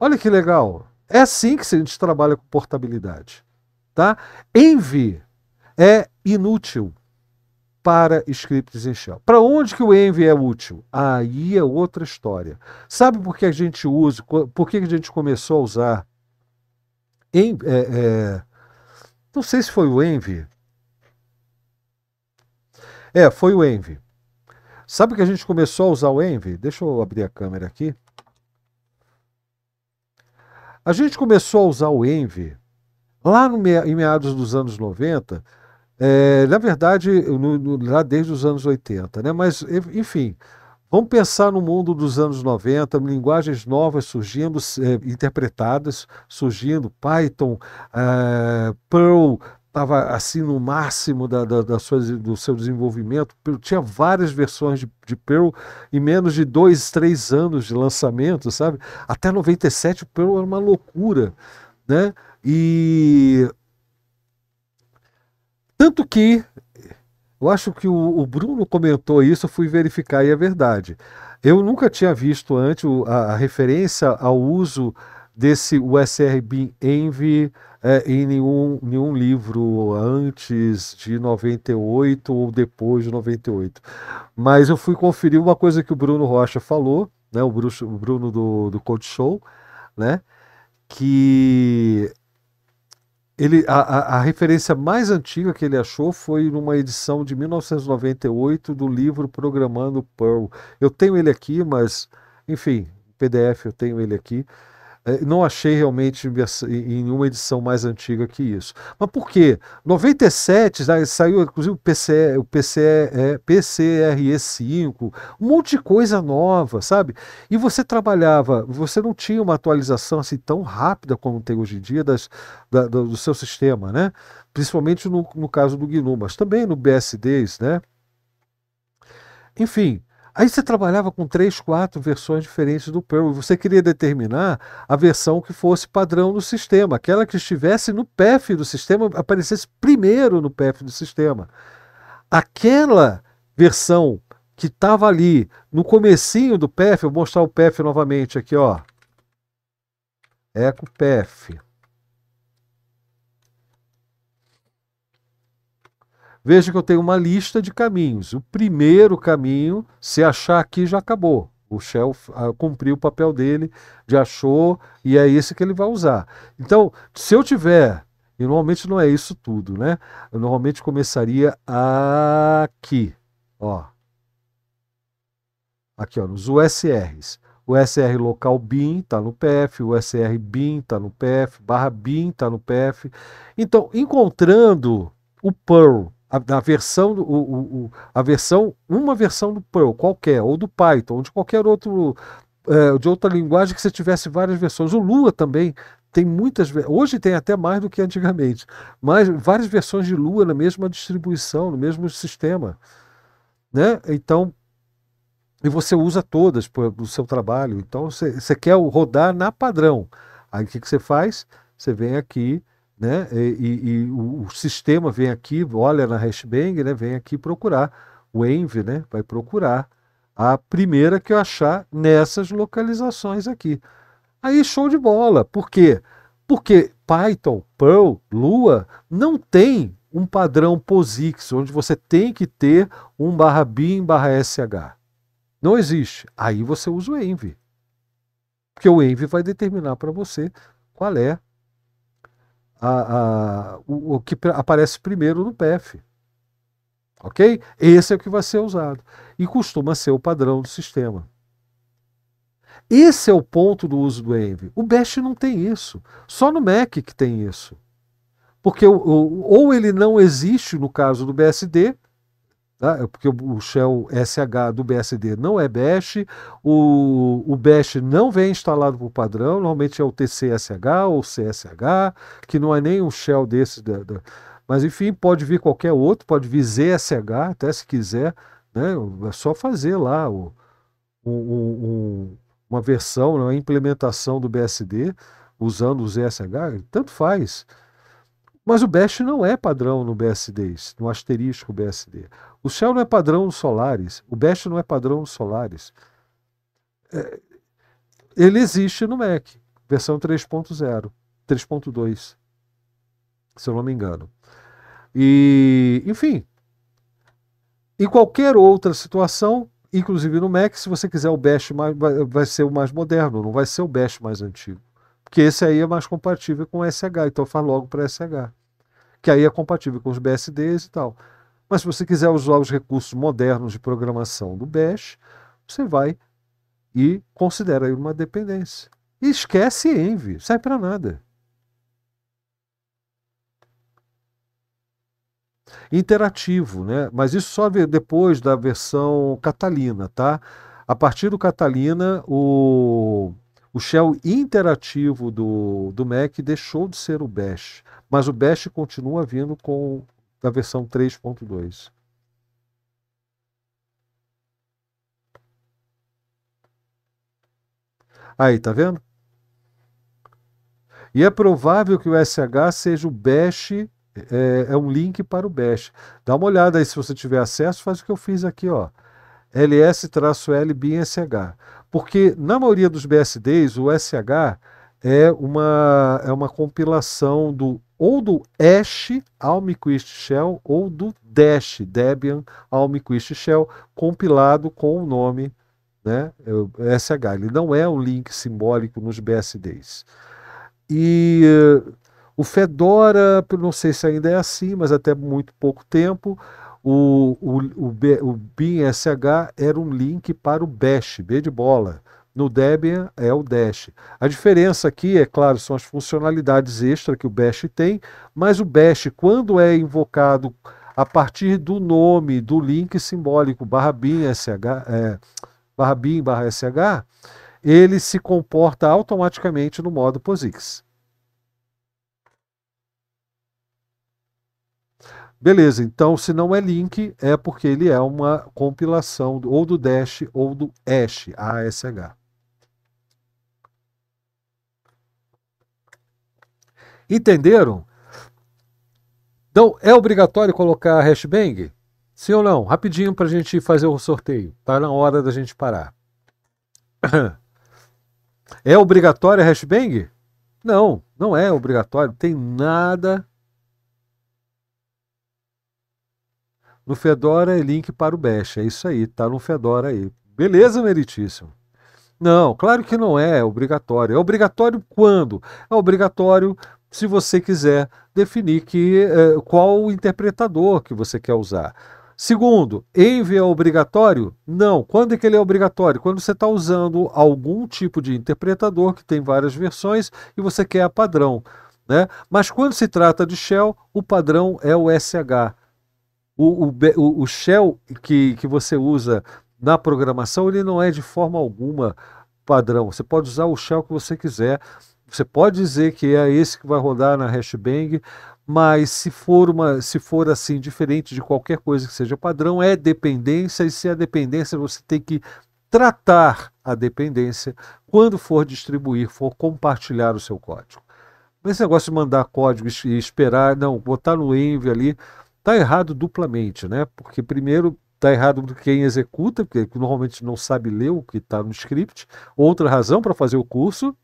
Speaker 1: Olha que legal. É assim que a gente trabalha com portabilidade, tá? Envie é inútil para scripts em shell. Para onde que o Envy é útil? Aí é outra história. Sabe por que a gente usa, por que a gente começou a usar é, é, não sei se foi o Envy. É, foi o Envy. Sabe que a gente começou a usar o Envy? Deixa eu abrir a câmera aqui. A gente começou a usar o Envy lá no, em meados dos anos 90 é, na verdade, no, no, lá desde os anos 80, né? Mas, enfim, vamos pensar no mundo dos anos 90, linguagens novas surgindo, é, interpretadas, surgindo, Python, é, Perl, estava assim no máximo da, da, da sua, do seu desenvolvimento. Perl, tinha várias versões de, de Perl em menos de dois, três anos de lançamento, sabe? Até 97 o Perl era uma loucura, né? E tanto que, eu acho que o, o Bruno comentou isso, fui verificar e é verdade. Eu nunca tinha visto antes a, a referência ao uso desse USR BIM Envy é, em nenhum, nenhum livro antes de 98 ou depois de 98. Mas eu fui conferir uma coisa que o Bruno Rocha falou, né, o, Bruxo, o Bruno do, do Code Show, né, que ele, a, a, a, referência mais antiga que ele achou foi numa edição de 1998 do livro Programando Perl. Eu tenho ele aqui, mas, enfim, PDF eu tenho ele aqui. É, não achei realmente em uma edição mais antiga que isso. Mas por quê? 97 saiu inclusive o, PCE, o PCE, é, PCRE5, um monte de coisa nova, sabe? E você trabalhava, você não tinha uma atualização assim tão rápida como tem hoje em dia das, da, do, do, seu sistema, né? Principalmente no, no caso do GNU, mas também no BSDs, né? Enfim, Aí você trabalhava com três, quatro versões diferentes do Perl você queria determinar a versão que fosse padrão do sistema, aquela que estivesse no path do sistema, aparecesse primeiro no path do sistema. Aquela versão que estava ali no comecinho do path, vou mostrar o path novamente aqui, ó. Eco PEF. Veja que eu tenho uma lista de caminhos. O primeiro caminho, se achar aqui, já acabou. O Shell ah, cumpriu o papel dele, já achou, e é esse que ele vai usar. Então, se eu tiver, e normalmente não é isso tudo, né? Eu normalmente começaria aqui, ó. Aqui, ó, nos USRs. O SR local bin está no PF, o SR bin está no PF, barra bin está no PF. Então, encontrando o Perl a, a versão, o, o, o, a versão, uma versão do Perl qualquer, ou do Python, ou de qualquer outro, é, de outra linguagem que você tivesse várias versões. O Lua também tem muitas, hoje tem até mais do que antigamente, mas várias versões de Lua na mesma distribuição, no mesmo sistema, né? Então, e você usa todas para o seu trabalho. Então, você quer rodar na padrão. Aí o que, que você faz? Você vem aqui, né? E, e, e o, o, sistema vem aqui, olha na Hashbang, né? Vem aqui procurar o Env, né? Vai procurar a primeira que eu achar nessas localizações aqui. Aí show de bola. Por quê? Porque Python, Perl, Lua não tem um padrão POSIX, onde você tem que ter um barra bin barra SH. Não existe. Aí você usa o Env. Porque o Env vai determinar para você qual é a, a, o, o que aparece primeiro no PEF. Ok? Esse é o que vai ser usado. E costuma ser o padrão do sistema. Esse é o ponto do uso do Envy. O Bash não tem isso. Só no Mac que tem isso. Porque ou ele não existe no caso do BSD, Tá? É porque o shell SH do BSD não é bash, o, o bash não vem instalado por padrão, normalmente é o TCSH ou CSH, que não é nem um shell desse. Da, da... Mas enfim, pode vir qualquer outro, pode vir ZSH até se quiser, né? é só fazer lá o, o, o, uma versão, uma implementação do BSD usando o ZSH, tanto faz. Mas o bash não é padrão no BSD, no asterisco BSD. O céu não é padrão solares, o best não é padrão solares. É, ele existe no Mac, versão 3.0, 3.2, se eu não me engano. E, enfim, em qualquer outra situação, inclusive no Mac, se você quiser o Bash vai, vai, ser o mais moderno, não vai ser o Bash mais antigo. Porque esse aí é mais compatível com SH, então faz logo para SH. Que aí é compatível com os BSDs e tal. Mas se você quiser usar os recursos modernos de programação do Bash, você vai e considera aí uma dependência. E esquece Envy, sai para nada. Interativo, né? Mas isso só depois da versão Catalina, tá? A partir do Catalina, o, o shell interativo do, do Mac deixou de ser o Bash, mas o Bash continua vindo com da versão 3.2. Aí, tá vendo? E é provável que o SH seja o bash, é, é, um link para o bash. Dá uma olhada aí se você tiver acesso, faz o que eu fiz aqui, ó. ls bin/sh. Porque na maioria dos BSDs, o SH é uma, é uma compilação do ou do Ash Almquist Shell ou do Dash Debian Almquist Shell compilado com o nome né, SH. Ele não é um link simbólico nos BSDs. E eh, o Fedora, não sei se ainda é assim, mas até muito pouco tempo, o, o, o, B, o BinSH era um link para o Bash, B de bola, no Debian é o dash. A diferença aqui, é claro, são as funcionalidades extra que o Bash tem, mas o Bash, quando é invocado a partir do nome do link simbólico barra bin sh, é, barra bin barra sh, ele se comporta automaticamente no modo POSIX. Beleza, então se não é link, é porque ele é uma compilação ou do Dash ou do Ash, h Entenderam? Então, é obrigatório colocar hashbang? Sim ou não? Rapidinho para a gente fazer o sorteio. Está na hora da gente parar. [clears throat] É obrigatório hashbang? Não, não é obrigatório. Tem nada. No Fedora é link para o Bash. É isso aí, tá no Fedora aí. Beleza, meritíssimo. Não, claro que não é obrigatório. É obrigatório quando? É obrigatório se você quiser definir que, eh, qual o interpretador que você quer usar. Segundo, envy é obrigatório? Não. Quando é que ele é obrigatório? Quando você está usando algum tipo de interpretador que tem várias versões e você quer a padrão. Né? Mas quando se trata de shell, o padrão é o SH. O, o, o shell que, que você usa na programação, ele não é de forma alguma padrão. Você pode usar o shell que você quiser você pode dizer que é esse que vai rodar na hashbang, mas se for uma, se for assim diferente de qualquer coisa que seja padrão, é dependência e se é dependência você tem que tratar a dependência quando for distribuir, for compartilhar o seu código. Esse negócio de mandar código e esperar, não, botar no env ali, tá errado duplamente, né? Porque primeiro está errado quem executa, porque normalmente não sabe ler o que está no script. Outra razão para fazer o curso,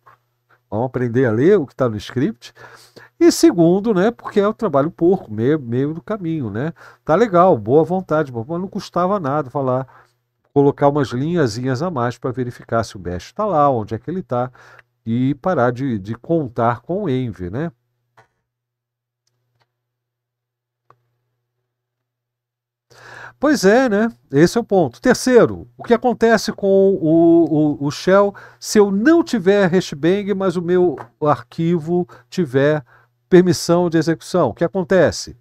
Speaker 1: Vamos aprender a ler o que está no script. E segundo, né, porque é o trabalho porco, meio, meio do caminho, né? Tá legal, boa vontade, mas não custava nada falar, colocar umas linhazinhas a mais para verificar se o mestre está lá, onde é que ele está, e parar de, de contar com o Envy, né? Pois é, né? Esse é o ponto. Terceiro, o que acontece com o, o, o shell se eu não tiver hashbang, mas o meu arquivo tiver permissão de execução? O que acontece?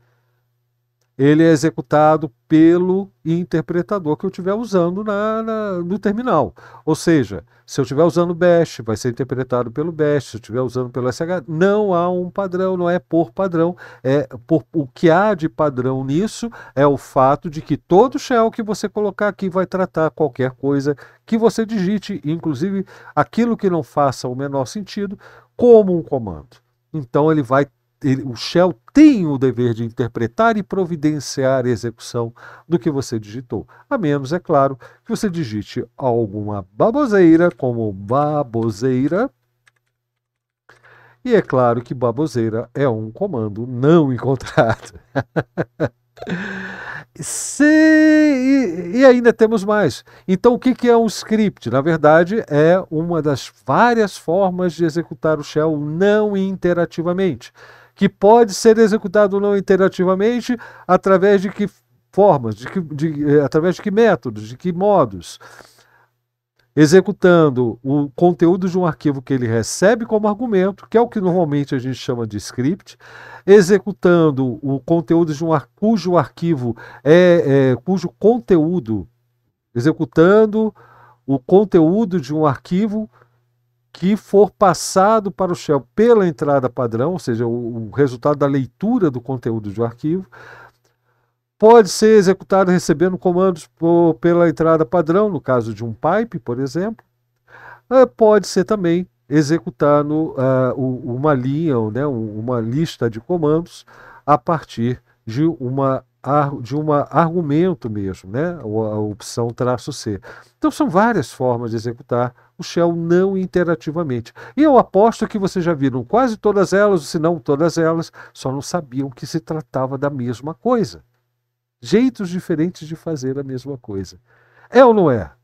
Speaker 1: ele é executado pelo interpretador que eu estiver usando na, na, no terminal. Ou seja, se eu estiver usando Bash, vai ser interpretado pelo Bash, se eu estiver usando pelo SH, não há um padrão, não é por padrão. É por, o que há de padrão nisso é o fato de que todo shell que você colocar aqui vai tratar qualquer coisa que você digite, inclusive aquilo que não faça o menor sentido, como um comando. Então ele vai ele, o Shell tem o dever de interpretar e providenciar a execução do que você digitou. A menos, é claro, que você digite alguma baboseira, como baboseira. E é claro que baboseira é um comando não [laughs] encontrado. Se, e, e, ainda temos mais. Então, o que, que é um script? Na verdade, é uma das várias formas de executar o shell não interativamente que pode ser executado não interativamente através de que formas, de que, de, eh, através de que métodos, de que modos. Executando o conteúdo de um arquivo que ele recebe como argumento, que é o que normalmente a gente chama de script, executando o conteúdo de um ar, cujo arquivo é, é cujo conteúdo, executando o conteúdo de um arquivo que for passado para o Shell pela entrada padrão, ou seja, o, resultado da leitura do conteúdo de um arquivo, pode ser executado recebendo comandos por, pela entrada padrão, no caso de um pipe, por exemplo, ah, pode ser também executando uh, ah, uma linha, né, uma lista de comandos a partir de uma de um argumento mesmo, né? a opção traço C. Então são várias formas de executar o Shell não interativamente. E eu aposto que vocês já viram quase todas elas, se não todas elas, só não sabiam que se tratava da mesma coisa. Jeitos diferentes de fazer a mesma coisa. É ou não é?